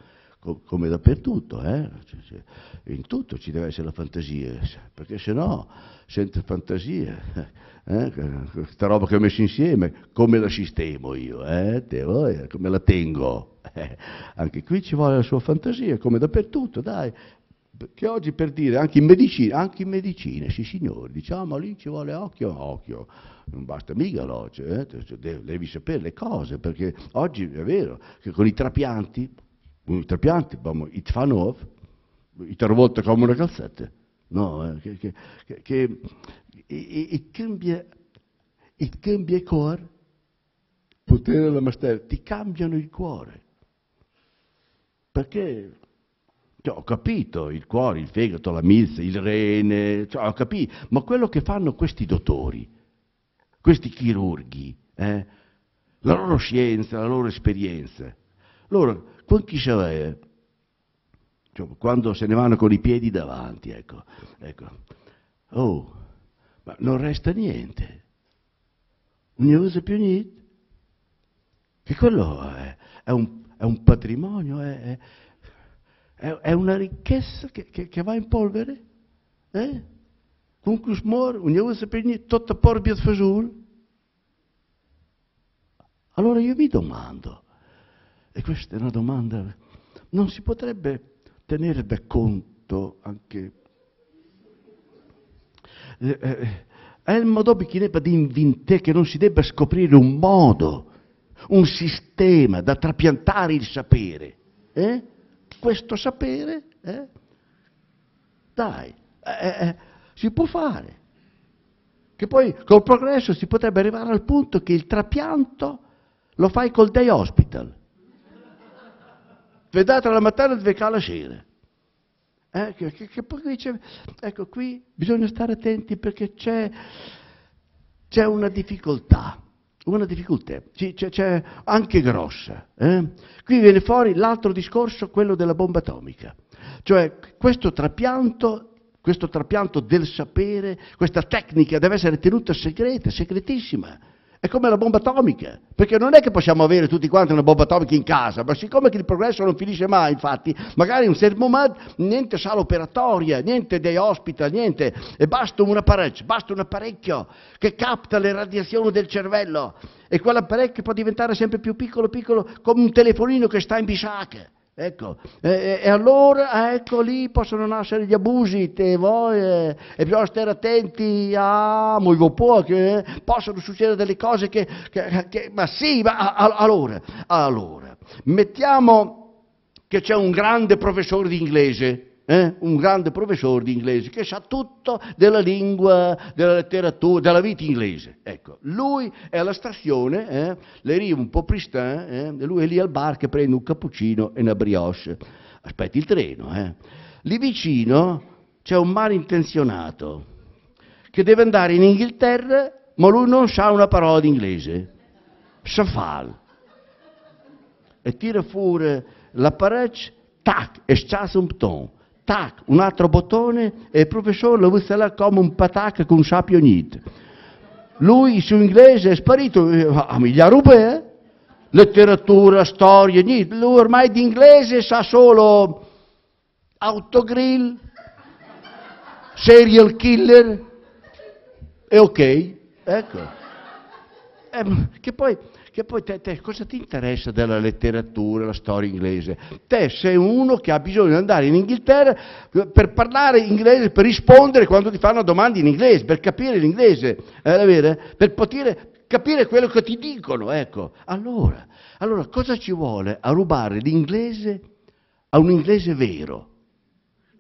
come dappertutto, eh? Cioè, cioè, in tutto ci deve essere la fantasia, perché se no, senza fantasia, eh? questa eh, roba che ho messo insieme, come la sistemo io, eh? come la tengo? Eh, anche qui ci vuole la sua fantasia, come dappertutto, dai, che oggi per dire anche in medicina, anche in medicina sì signori, diciamo lì ci vuole occhio, occhio, non basta mica l'occhio, eh? devi sapere le cose, perché oggi è vero che con i trapianti un trapianto, bomo, it fan of, it revolta come una calzetta. No, eh, che, che, che, che it cambia, it cambia il cuore, potere della maestà, ti cambiano il cuore. Perché cioè, ho capito il cuore, il fegato, la milza, il rene, cioè, ho capito, ma quello che fanno questi dottori, questi chirurghi, eh, la loro scienza, la loro esperienza, allora, con chi se Cioè, quando se ne vanno con i piedi davanti, ecco, ecco. Oh, ma non resta niente. Non ne più niente. Che quello è, è, un, è un, patrimonio, è, è una ricchezza che, che, che, va in polvere. Eh? Concus mor, non ne più niente, tutto porbiat fasul. Allora io mi domando, e questa è una domanda. Non si potrebbe tenere da conto anche... Eh, eh, eh, è il modo Dobi chiedeva di invinte che non si debba scoprire un modo, un sistema da trapiantare il sapere. Eh? Questo sapere, eh? dai, eh, si può fare. Che poi col progresso si potrebbe arrivare al punto che il trapianto lo fai col day hospital vedrà tra la mattina e svecà la sera. Eh, che, che, dice, ecco, qui bisogna stare attenti perché c'è, c'è una difficoltà, una difficoltà, c'è, c'è anche grossa. Eh? Qui viene fuori l'altro discorso, quello della bomba atomica. Cioè questo trapianto, questo trapianto del sapere, questa tecnica deve essere tenuta segreta, segretissima è come la bomba atomica, perché non è che possiamo avere tutti quanti una bomba atomica in casa, ma siccome il progresso non finisce mai, infatti, magari un servomad, niente sala operatoria, niente dei hospital, niente, e basta un apparecchio, basta un apparecchio che capta le radiazioni del cervello e quell'apparecchio può diventare sempre più piccolo, piccolo, come un telefonino che sta in bisacca. Ecco, e, e, allora ah, ecco lì possono nascere gli abusi, te voi, eh, e bisogna stare attenti a Moivopò, che eh, possono succedere delle cose che, che, che ma sì, ma a, allora, allora, mettiamo che c'è un grande professore di inglese, eh? un grande professore di inglese che sa tutto della lingua, della letteratura, della vita inglese. Ecco, lui è alla stazione, eh? le rive un po' pristin, eh? lui è lì al bar che prende un cappuccino e una brioche. Aspetti il treno. Eh? Lì vicino c'è un malintenzionato che deve andare in Inghilterra, ma lui non sa una parola di inglese. Safal. E tira fuori la parete, tac, e sciassa un botton tac, un altro bottone e il professore lo visse là come un patac con un sapionit. Lui, il inglese è sparito eh, a miglia europea, eh? letteratura, storia, niente. Lui ormai di inglese sa solo autogrill, serial killer, e ok, ecco. Eh, che poi che poi te, te cosa ti interessa della letteratura, la storia inglese? Te sei uno che ha bisogno di andare in Inghilterra per parlare inglese, per rispondere quando ti fanno domande in inglese, per capire l'inglese, eh, per poter capire quello che ti dicono, ecco. Allora, allora cosa ci vuole a rubare l'inglese a un inglese vero?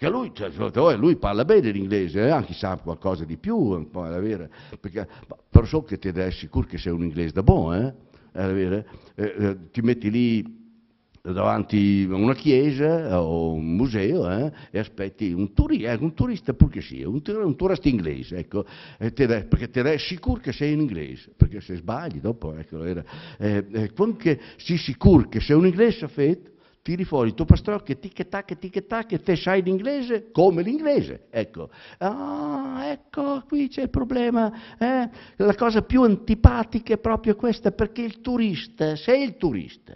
che lui, cioè, cioè, cioè eh, lui, parla bene l'inglese, eh? anche sa qualcosa di più, un po', è vero, perché, però so che ti è sicuro che sei un inglese da buon, eh? Eh, eh, eh, ti metti lì davanti a una chiesa o un museo eh, e aspetti un, turi, eh, un turista pur che sia, un, un turista inglese, ecco, te, perché te è sicuro che sei un inglese, perché se sbagli dopo, ecco, era, eh, eh, quando che, sicuro che sei un inglese, fate, tiri fuori il tu pastrocche, tic tac, tic tac, e te sai l'inglese come l'inglese. Ecco, ah, ecco, qui c'è il problema. Eh? La cosa più antipatica è proprio questa, perché il turista, se il turista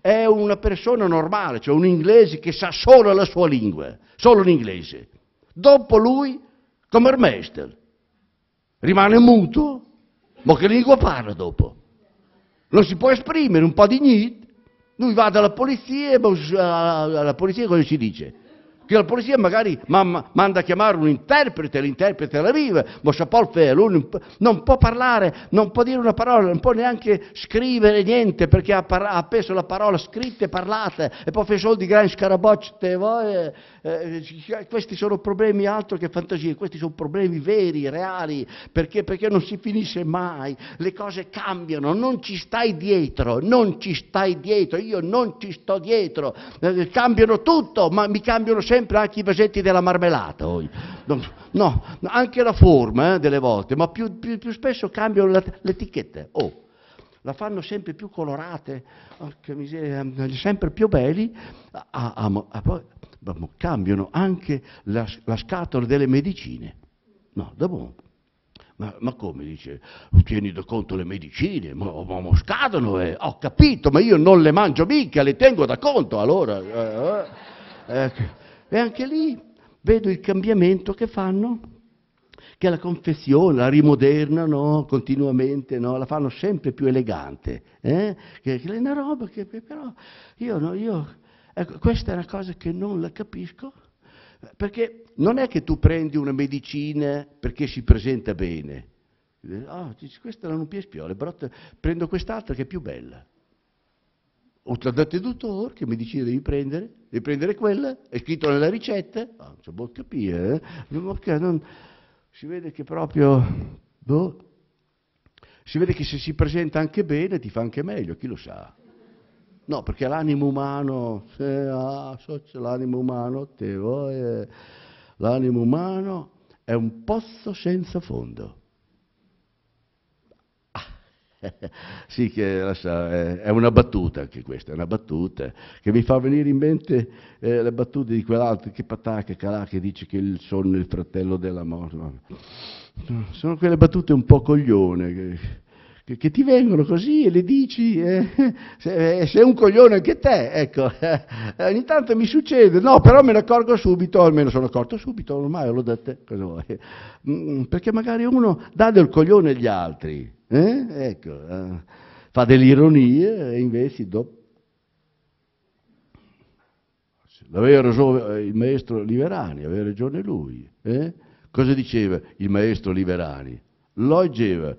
è una persona normale, cioè un inglese che sa solo la sua lingua, solo l'inglese, dopo lui, come il master, rimane muto, ma che lingua parla dopo? Non si può esprimere un po' di niente. Lui va dalla polizia e eh, la polizia cosa ci dice? che la polizia magari manda a chiamare un interprete, l'interprete arriva, ma Sapol Feelun non può parlare, non può dire una parola, non può neanche scrivere niente perché ha, appeso la parola scritta e parlata e poi fai soldi grandi scarabocce, voi, eh, eh questi sono problemi altro che fantasie, questi sono problemi veri, reali, perché, perché non si finisce mai, le cose cambiano, non ci stai dietro, non ci stai dietro, io non ci sto dietro, eh, cambiano tutto, ma mi cambiano sempre sempre anche i vasetti della marmellata. No, anche la forma eh, delle volte, ma più, più, più spesso cambiano le etichette. Oh, la fanno sempre più colorate, oh, miseria, ehm, sempre più belli, a, a, a, poi, cambiano anche la, la, scatola delle medicine. No, da Ma, ma, come dice? Tieni da conto le medicine, ma, ma, ma scadono, eh. ho capito, ma io non le mangio mica, le tengo da conto allora. Eh, eh. Ecco. E anche lì vedo il cambiamento che fanno, che la confessione la rimodernano continuamente, no? la fanno sempre più elegante. Eh? Che, che è una roba che però io, no, io ecco, questa è una cosa che non la capisco, perché non è che tu prendi una medicina perché si presenta bene. Oh, questa non mi piace più, però prendo quest'altra che è più bella. Ho detto, dottore, che medicina devi prendere? Devi prendere quella? È scritto nella ricetta? Ah, non si può capire, eh? non, si vede che proprio... Boh, si vede che se si presenta anche bene ti fa anche meglio, chi lo sa? No, perché l'animo umano, se, ah, so, l'animo umano, te vuoi, eh, l'animo umano è un pozzo senza fondo. sì che so, è una battuta anche questa, è una battuta che mi fa venire in mente eh, le battute di quell'altro che patà, calà, che dice che il sonno è il fratello della morte. Sono quelle battute un po' coglione. Che, che, ti vengono così e le dici, eh, eh sei un coglione anche te, ecco, eh, ogni tanto mi succede, no, però me ne accorgo subito, almeno sono accorto subito, ormai l'ho da te, cosa vuoi? Mm, perché magari uno dà del coglione agli altri, eh? ecco, eh, fa delle ironie e invece dopo... L'aveva ragione eh, il maestro Liberani, aveva ragione lui. Cosa diceva il maestro Liverani? Loggeva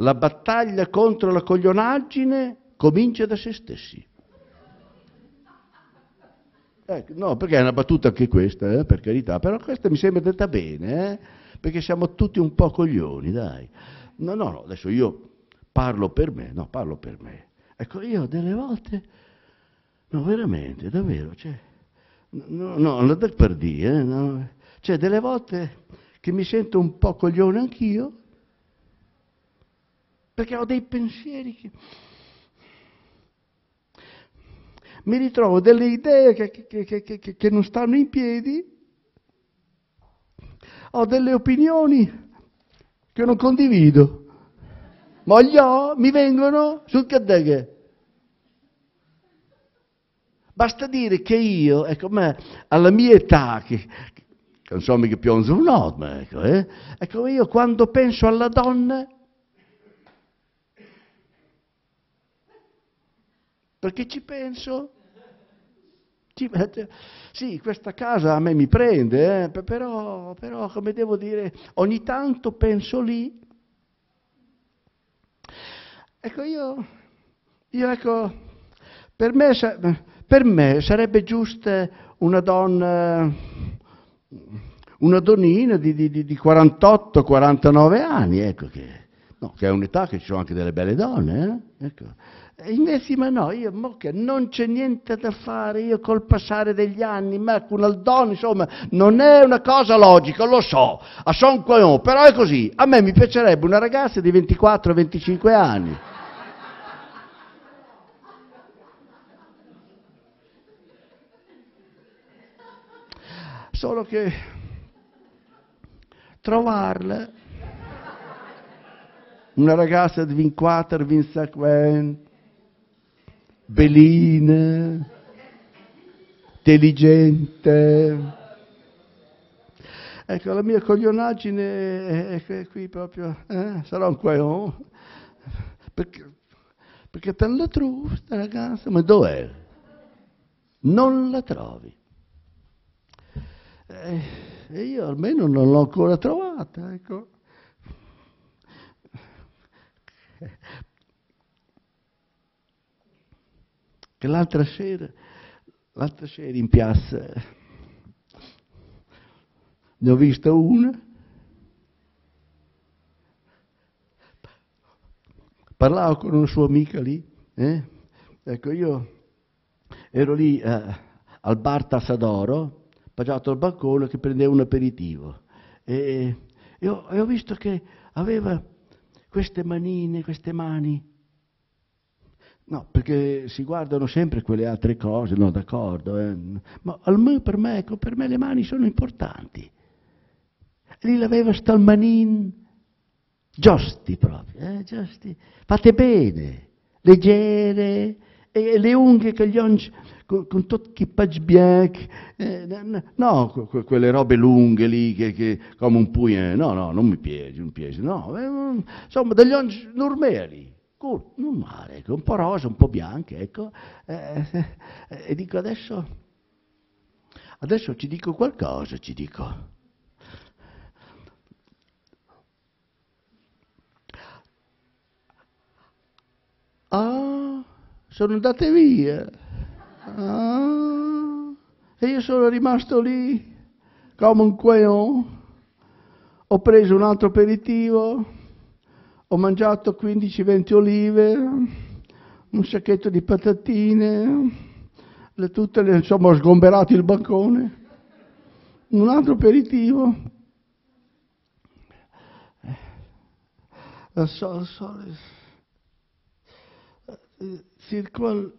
la battaglia contro la coglionaggine comincia da se stessi. Eh, no, perché è una battuta anche questa, eh, per carità, però questa mi sembra detta bene, eh, perché siamo tutti un po' coglioni, dai. No, no, no, adesso io parlo per me, no, parlo per me. Ecco, io delle volte, no, veramente, davvero, cioè, no, no, non da per dire, eh, no, cioè, delle volte che mi sento un po' coglione anch'io, perché ho dei pensieri che... Mi ritrovo delle idee che, che, che, che non stanno in piedi, ho delle opinioni che non condivido, ma gli ho, mi vengono sul cadeghe. Basta dire che io, ecco, ma alla mia età, che, che non so mica più un no, ecco, eh, ecco, io quando penso alla donna Perché ci penso? Sì, questa casa a me mi prende, eh, però, però, come devo dire, ogni tanto penso lì. Ecco, io, io ecco, per me, per me sarebbe giusta una donna, una donnina di, di, di 48-49 anni, ecco che, no, che è un'età che ci sono anche delle belle donne, eh, ecco Invece, ma no, io mo che non c'è niente da fare, io col passare degli anni, ma con Aldoni, insomma, non è una cosa logica, lo so, a son coglion, però è così. A me mi piacerebbe una ragazza di 24-25 anni. Solo che trovarla, una ragazza di 24-25 belina, intelligente. Ecco, la mia coglionaggine è, qui proprio, eh? sarà un quaglion, oh. perché, perché te la trovi, sta ragazza, ma dov'è? Non la trovi. Eh, e io almeno non l'ho ancora trovata, ecco. che l'altra sera, l'altra sera in piazza ne ho vista una parlavo con una sua amica lì, eh? ecco io ero lì eh, al bar Tassadoro, paggiato al balcone che prendeva un aperitivo e, e, ho, e ho visto che aveva queste manine, queste mani No, perché si guardano sempre quelle altre cose, no, d'accordo, eh, ma almeno per me, ecco, per me le mani sono importanti. Lì l'aveva Stalmanin, giusti proprio, eh, giusti. Fate bene, leggere, e le unghie che gli onci, con, con tutto chi pagbiac, eh, no, quelle robe lunghe lì, che, che come un pugno, no, no, non mi piace, non mi piace, no, eh, insomma, degli onci normali Col, non male, un po' rosa, un po' bianca, ecco. Eh, eh, e dico adesso, adesso ci dico qualcosa, ci dico. Ah, sono andate via. Ah, e io sono rimasto lì come un queon. Ho preso un altro aperitivo ho mangiato 15-20 olive, un sacchetto di patatine, le, tutte le, insomma ho sgomberato il bancone. Un altro aperitivo. Lo so, lo so, circolano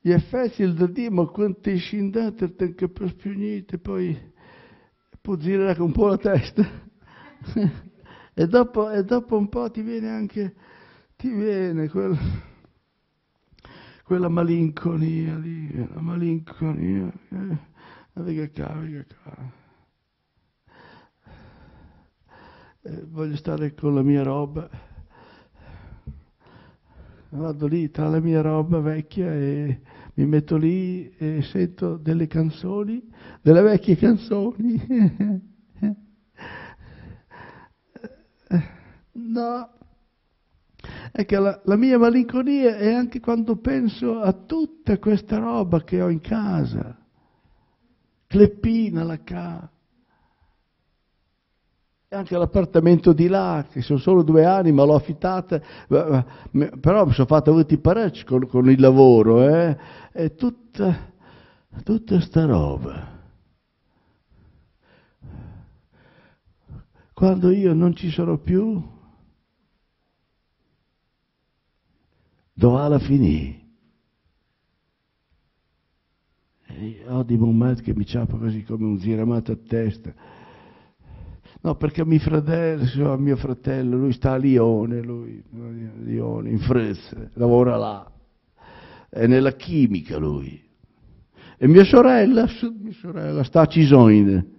gli effetti del dimo quanto scindate anche per più niente poi può girare un po' la testa e dopo, e dopo un po' ti viene anche ti viene quel, quella malinconia lì, la malinconia. Eh, ah, venga qua, venga qua. Eh, voglio stare con la mia roba. Vado lì tra la mia roba vecchia e mi metto lì e sento delle canzoni, delle vecchie canzoni. No, è che la, la mia malinconia è anche quando penso a tutta questa roba che ho in casa. Cleppina la ca. E anche l'appartamento di là, che sono solo due anni, ma l'ho affittata, però mi sono fatto avuti parecchi con, con, il lavoro, eh? E tutta, tutta sta roba. Quando io non ci sarò più, Dove la finì. E ho di momenti che mi ciappa così come un giramato a testa. No, perché mio fratello, mio fratello, lui sta a Lione, lui, Lione, in Francia, lavora là. È nella chimica lui. E mia sorella, mia sorella sta a Cisoine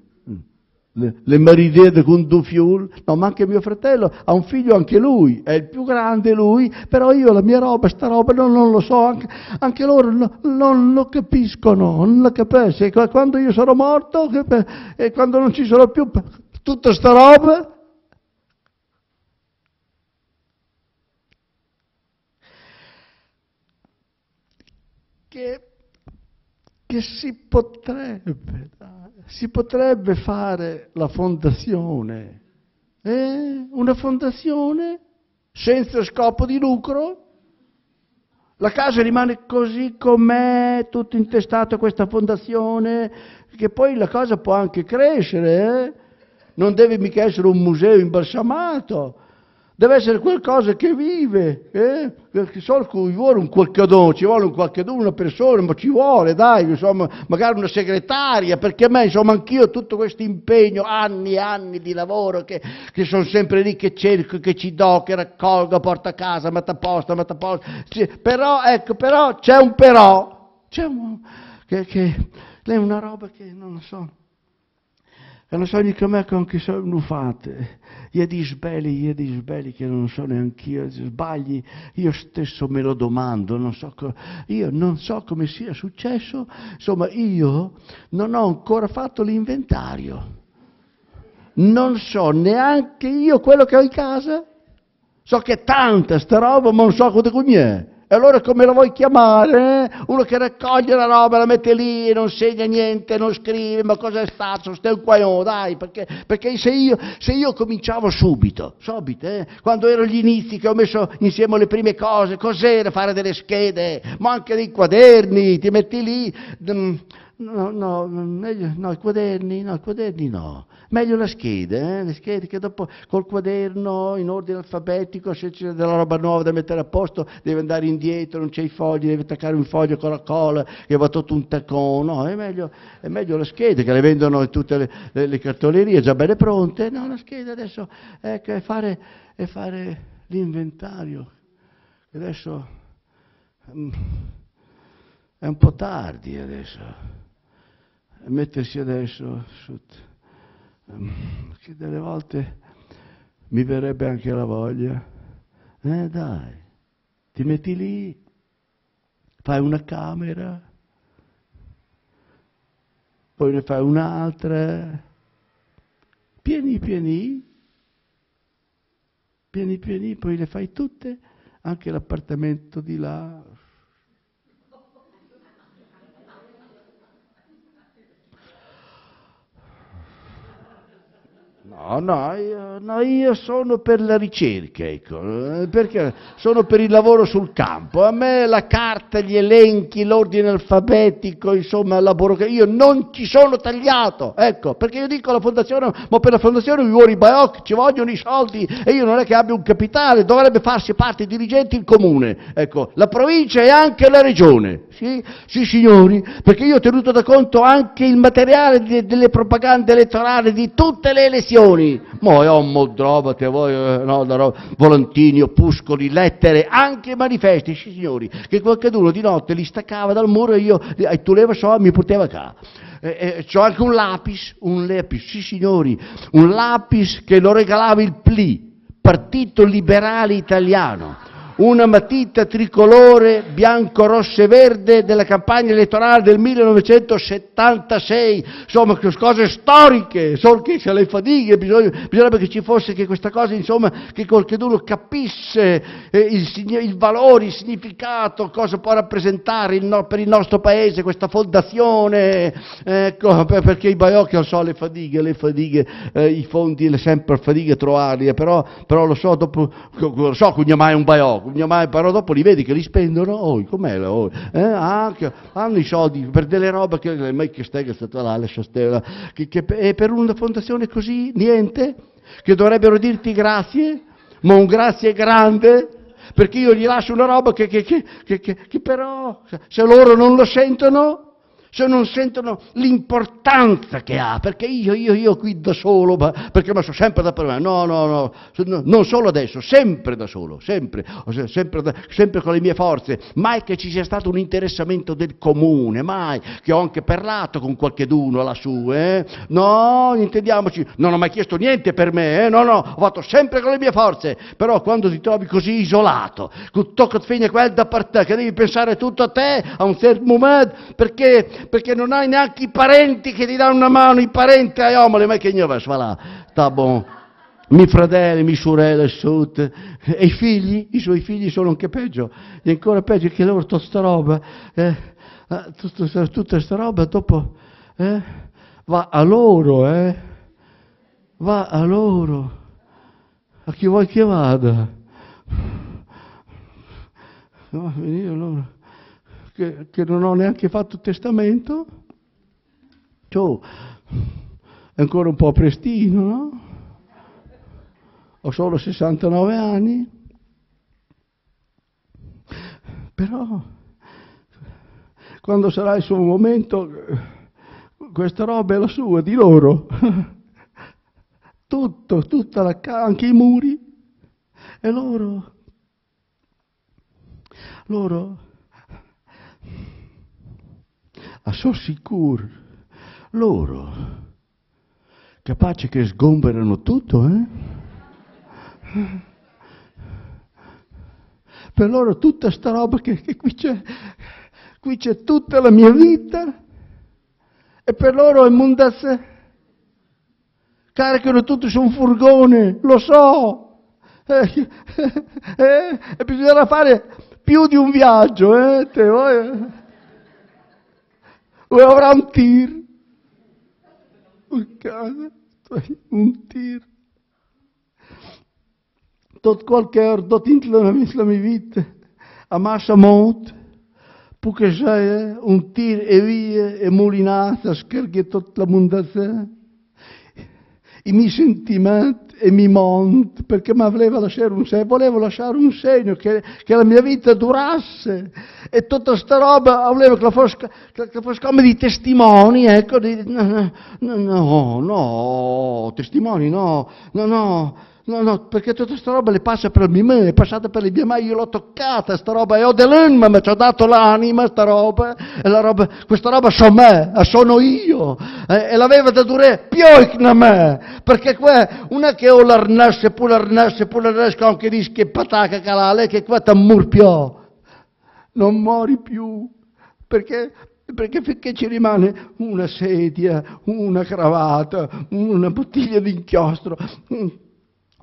le, le Marie de Condufioul, no, ma anche mio fratello ha un figlio, anche lui, è il più grande lui, però io la mia roba, sta roba no, non lo so, anche, anche loro no, non lo capiscono, non lo capiscono, e quando io sarò morto e quando non ci sarò più, tutta sta roba... Che, che si potrebbe dare si potrebbe fare la fondazione, eh? una fondazione senza scopo di lucro. La casa rimane così com'è, tutto intestato a questa fondazione, che poi la cosa può anche crescere, eh? non deve mica essere un museo imbalsamato, deve essere qualcosa che vive, eh? che so ci vuole un qualcuno, ci vuole un qualcuno, una persona, ma ci vuole, dai, insomma, magari una segretaria, perché a me, insomma, anch'io tutto questo impegno, anni e anni di lavoro, che, che sono sempre lì, che cerco, che ci do, che raccolgo, porto a casa, metto a posto, metto a posto, però, ecco, però, c'è un però, c'è un, che, che, lei è una roba che non lo so, e lo so di com'è con chi sono fate. Io disbelli, sbelli, io di che non so neanche io, sbagli, io stesso me lo domando, non so io non so come sia successo, insomma io non ho ancora fatto l'inventario. Non so neanche io quello che ho in casa. So che è tanta sta roba, ma non so cosa cos'è. E allora come lo vuoi chiamare? Eh? Uno che raccoglie la roba, la mette lì, non segna niente, non scrive, ma cosa è stato? Stai un guaione, oh, dai, perché, perché se, io, se, io, cominciavo subito, subito, eh? quando ero agli inizi che ho messo insieme le prime cose, cos'era fare delle schede, ma anche dei quaderni, ti metti lì, mm, No, no, meglio, no, i quaderni, no, i quaderni no. Meglio la scheda, eh? le schede che dopo col quaderno in ordine alfabetico, se c'è della roba nuova da mettere a posto, deve andare indietro, non c'è i fogli, deve attaccare un foglio con la colla che va tutto un taccone. No, è meglio, è meglio la scheda che le vendono in tutte le, le, le cartolerie già belle pronte. No, la scheda adesso ecco, è fare, è fare l'inventario. Adesso. Mm, è un po' tardi adesso mettersi adesso, ehm, che delle volte mi verrebbe anche la voglia, eh dai, ti metti lì, fai una camera, poi ne fai un'altra, pieni pieni, pieni pieni, poi le fai tutte, anche l'appartamento di là, No, no io, no, io, sono per la ricerca, ecco, eh, perché sono per il lavoro sul campo. A me la carta, gli elenchi, l'ordine alfabetico, insomma, la burocrazia, io non ci sono tagliato, ecco, perché io dico alla fondazione, ma per la fondazione mi vuole i Baioc, ci vogliono i soldi e io non è che abbia un capitale, dovrebbe farsi parte dirigente il comune, ecco, la provincia e anche la regione. Sì, sì signori, perché io ho tenuto da conto anche il materiale de, delle propagande elettorali di tutte le elezioni milioni, ma io mo trovate voi, eh, no, no, volantini, opuscoli, lettere, anche manifesti, sì signori, che qualcuno di notte li staccava dal muro e io eh, e tu leva so e mi poteva qua. Eh, eh, c'ho anche un lapis, un lapis, sì signori, un lapis che lo regalava il PLI, Partito Liberale Italiano una matita tricolore bianco-rosso-verde e della campagna elettorale del 1976. Insomma, cose storiche, sorche le fatiche, bisognerebbe che ci fosse che questa cosa, insomma, che qualcuno capisse eh, il, il, valore, il significato, cosa può rappresentare il no, per il nostro paese questa fondazione, ecco, perché i Baiocchi, lo so, le fatiche, le fatiche, eh, i fondi, le sempre fatiche trovarli, eh, però, però lo so, dopo, lo so che mai un Baiocco, mio madre, però dopo li vedi che li spendono, oh, com'è? Oh, eh? ah, hanno i soldi per delle robe che mai che stega stata là, lascia stella, che, che, e per una fondazione così niente, che dovrebbero dirti grazie, ma un grazie grande, perché io gli lascio una roba che, che però se loro non lo sentono se non sentono l'importanza che ha, perché io, io, io qui da solo, perché ma sono sempre da problema, no, no, no, non solo adesso, sempre da solo, sempre, sempre, da, sempre con le mie forze, mai che ci sia stato un interessamento del comune, mai, che ho anche parlato con qualcheduno lassù, eh? no, intendiamoci, non ho mai chiesto niente per me, eh? no, no, ho fatto sempre con le mie forze, però quando ti trovi così isolato, con tocca fine quel da parte, che devi pensare tutto a te, a un certo momento, perché perché non hai neanche i parenti che ti danno una mano, i parenti a Iomole, ma che io va là, sta buono. Mi fratelli, mi sorelle, sotto, e i figli, i suoi figli sono anche peggio, e ancora peggio che loro tutta sta roba, eh, eh tutta, tutta sta roba dopo eh, va a loro, eh, va a loro, a chi vuoi che vada. a oh, venire loro che, che non ho neanche fatto testamento, cioè, è ancora un po' prestino, no? Ho solo 69 anni, però quando sarà il suo momento, questa roba è la sua, di loro. Tutto, tutta la casa, anche i muri, è loro. Loro a ah, so sicuro, loro, capaci che sgomberano tutto, eh? Per loro tutta sta roba che, che qui c'è, qui c'è tutta la mia vita, e per loro è mondazze. Caricano tutto su un furgone, lo so, eh, eh, eh, bisognerà fare più di un viaggio, eh, te, Lembra a é mentir. Por casa, estou a mentir. Todo qualquer, minha vida, a marcha monte, porque já é um é é e via, e mulinaças, carguei toda a mundação. E me sentimento, e mi monto perché mi voleva lasciare un segno, volevo lasciare un segno che, che la mia vita durasse e tutta questa roba volevo che la fosse, che, fosse come di testimoni, ecco, di, no, no, no, testimoni no, no, no No, no, perché tutta questa roba le passa per me, mani, è passata per le mie mani, io l'ho toccata sta roba, e ho dell'anima, mi ci ho dato l'anima sta roba, e la roba, questa roba so me, sono io, e, e l'aveva da durare più in me, perché qua, non è che ho l'arnasse, pure l'arnasse, pure l'arnasse, con che dice che pataca calale, che qua t'ammur t'ammurpiò, non muori più, perché perché finché ci rimane una sedia, una cravatta, una bottiglia d'inchiostro,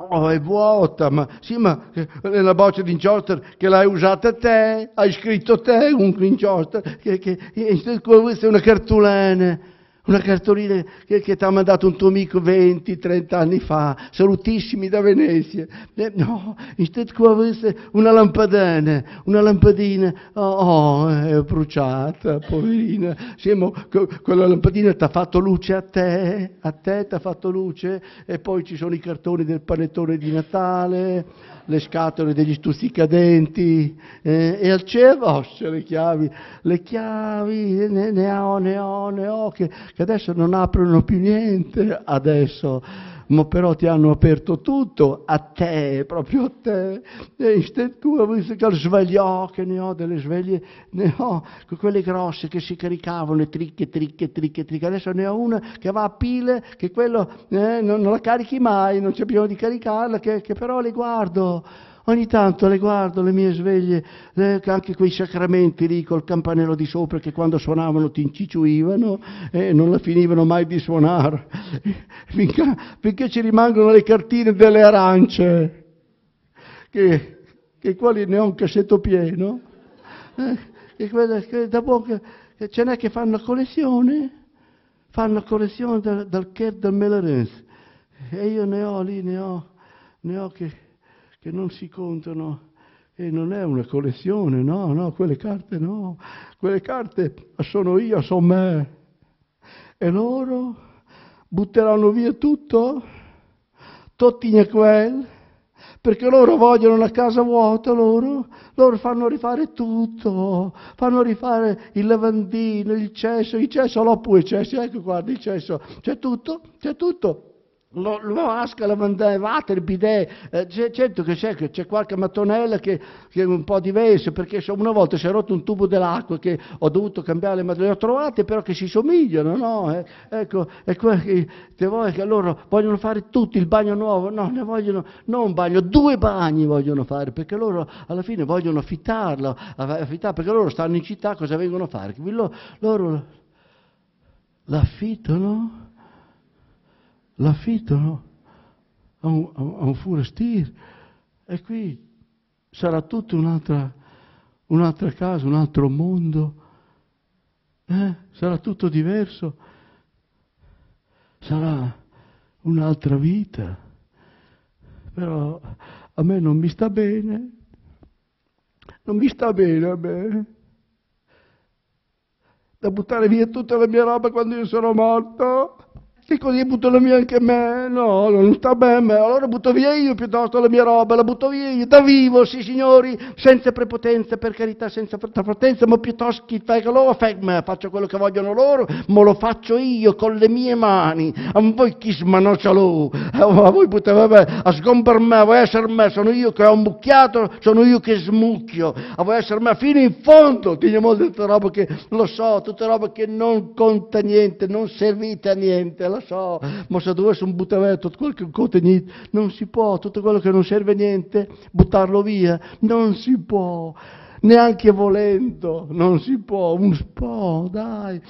Oh, è vuota, ma sì, ma nella eh, boccia di inchioster che l'hai usata te, hai scritto te un inchioster, che, che, eh, questa è una cartolana. Una cartolina che, che ti ha mandato un tuo amico 20, 30 anni fa, salutissimi da Venezia. Eh, no, instead qua avesse una lampadina, una lampadina, oh, oh, è bruciata, poverina. Siamo, quella lampadina ti ha fatto luce a te, a te ti ha fatto luce, e poi ci sono i cartoni del panettone di Natale, le scatole degli stuzzicadenti, eh, e al cielo, oh, c'è le chiavi, le chiavi, ne, ne ho, ne ho, ne ho, che che adesso non aprono più niente, adesso, ma però ti hanno aperto tutto, a te, proprio a te, e tu visto che svegliò, oh, che ne ho delle sveglie, ne ho quelle grosse che si caricavano, tricche, tricche, tricche, tricche, adesso ne ho una che va a pile, che quello eh, non, non, la carichi mai, non c'è bisogno di caricarla, che, che però le guardo Ogni tanto le guardo le mie sveglie, le, anche quei sacramenti lì col campanello di sopra che quando suonavano ti incicciuivano e non la finivano mai di suonare, finché, finché ci rimangono le cartine delle arance, che, che quali ne ho un cassetto pieno, eh, quelle, che da poco, ce n'è che fanno collezione, fanno collezione dal, dal Ker del Melarens, e io ne ho lì, ne ho, ne ho che che non si contano. E non è una collezione, no, no, quelle carte no, quelle carte sono io, sono me. E loro butteranno via tutto, tutti in quel, perché loro vogliono una casa vuota, loro, loro fanno rifare tutto, fanno rifare il lavandino, il cesso, il cesso, l'ho pure il cesso, ecco qua il cesso, c'è tutto, c'è tutto, lo, lo ascala mandavate bidè, eh, certo che c'è, che c'è qualche mattonella che, che, è un po' diverso, perché una volta si è rotto un tubo dell'acqua che ho dovuto cambiare le mattonelle, le ho trovate però che si somigliano, no? Eh, ecco, è quello che, che loro vogliono fare tutti il bagno nuovo, no, ne vogliono, non un bagno, due bagni vogliono fare, perché loro alla fine vogliono affittarlo, affittarlo perché loro stanno in città, cosa vengono a fare? loro, loro l'affittano? l'affitto a un, a un forestier e qui sarà tutta un'altra, un'altra casa, un altro mondo, eh? sarà tutto diverso, sarà un'altra vita, però a me non mi sta bene, non mi sta bene a me, da buttare via tutta la mia roba quando io sono morto così butto la mia anche me, no, non sta bene, allora butto via io piuttosto la mia roba, la butto via io, da vivo, sì signori, senza prepotenza, per carità, senza prepotenza, ma piuttosto chi fai che loro, me, faccio quello che vogliono loro, ma lo faccio io con le mie mani, a voi chi smanoccia lo, a voi potete, vabbè, a sgombar me, a voi essere me, sono io che ho mucchiato, sono io che smucchio, a voi essere me fino in fondo, teniamo tutta roba che, lo so, tutta roba che non conta niente, non servite a niente, la so, ma se dovessi buttare tutto quello che contenete, non si può, tutto quello che non serve a niente, buttarlo via, non si può neanche volendo, non si può, un po', dai,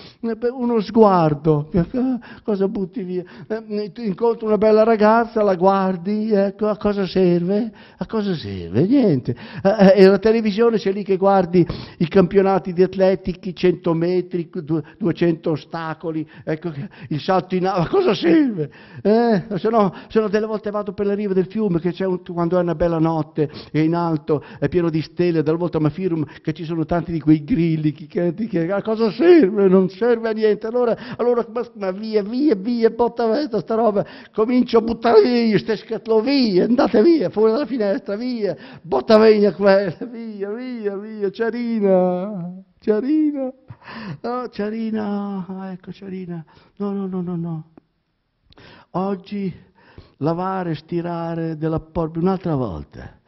uno sguardo, cosa butti via? Eh, incontro una bella ragazza, la guardi, ecco, a cosa serve? A cosa serve? Niente. Eh, eh, e la televisione c'è lì che guardi i campionati di atletica, 100 metri, 200 ostacoli, ecco, il salto in acqua, a cosa serve? Eh? Se, no, se no delle volte vado per la riva del fiume, che c'è un, quando è una bella notte, è in alto, è pieno di stelle, delle volte mi firma, che ci sono tanti di quei grilli, che, che, a cosa serve? Non serve a niente. Allora, allora ma, ma via, via, via, botta questa sta roba, comincio a buttare via, ste scatlo via, andate via, fuori dalla finestra, via, botta via quella, via, via, via, Ciarina, Ciarina, oh, Ciarina, ah, ecco Ciarina, no, no, no, no, no. Oggi lavare, stirare della porpia un'altra volta.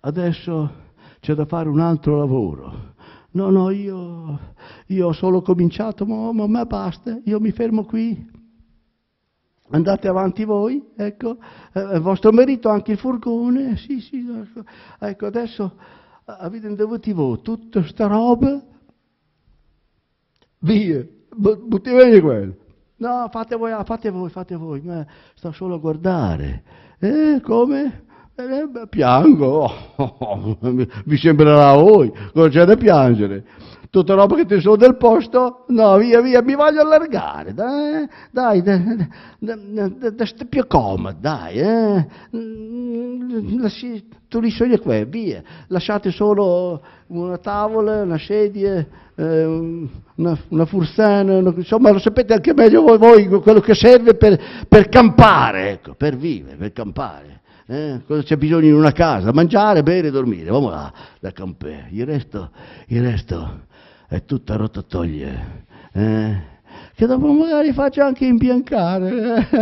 Adesso c'è da fare un altro lavoro. No, no, io, io ho solo cominciato, ma, ma, ma basta, io mi fermo qui. Andate avanti voi, ecco, eh, eh vostro merito anche il furgone, sì, sì, ecco, ecco adesso eh, avete dovuto voi tutta sta roba, via, butti via quello. No, fate voi, ah, fate voi, fate voi, ma sto solo a guardare. Eh, come? E eh, eh, piango, oh, mi sembrerà a voi, cosa c'è da piangere? Tutta roba che ti sono del posto? No, via, via, mi voglio allargare, dai, eh. dai, da più comodo, dai, eh. Mm, tu li sogni qua, via, lasciate solo una tavola, una sedia, una, una fursana, insomma lo sapete anche meglio voi, voi quello che serve per, per campare, ecco, per vivere, per campare. Eh? Cosa c'è bisogno in una casa? Mangiare, bere, dormire. Vamo là, da campè. Il resto, il resto è tutta rotatoie. Eh? che dopo magari faccio anche imbiancare. Eh,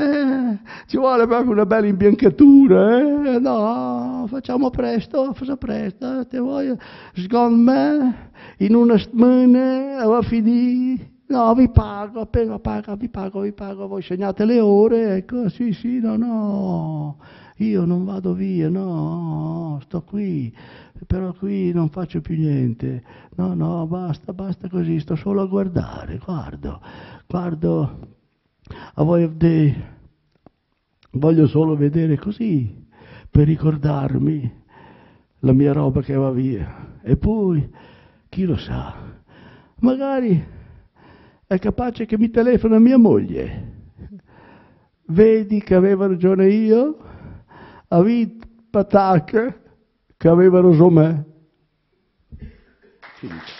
eh, ci vuole proprio una bella imbiancatura. Eh? No, facciamo presto, facciamo presto. Eh, te voglio, secondo me, in una settimana va finito. No, vi pago, appena pago, vi pago, vi pago, voi segnate le ore, ecco, sì, sì, no, no io non vado via, no, sto qui, però qui non faccio più niente, no, no, basta, basta così, sto solo a guardare, guardo, guardo a voi of Day, voglio solo vedere così, per ricordarmi la mia roba che va via. E poi, chi lo sa, magari è capace che mi telefona mia moglie. Vedi che avevo ragione io? Avete patacche che avevano Somè. Finisce.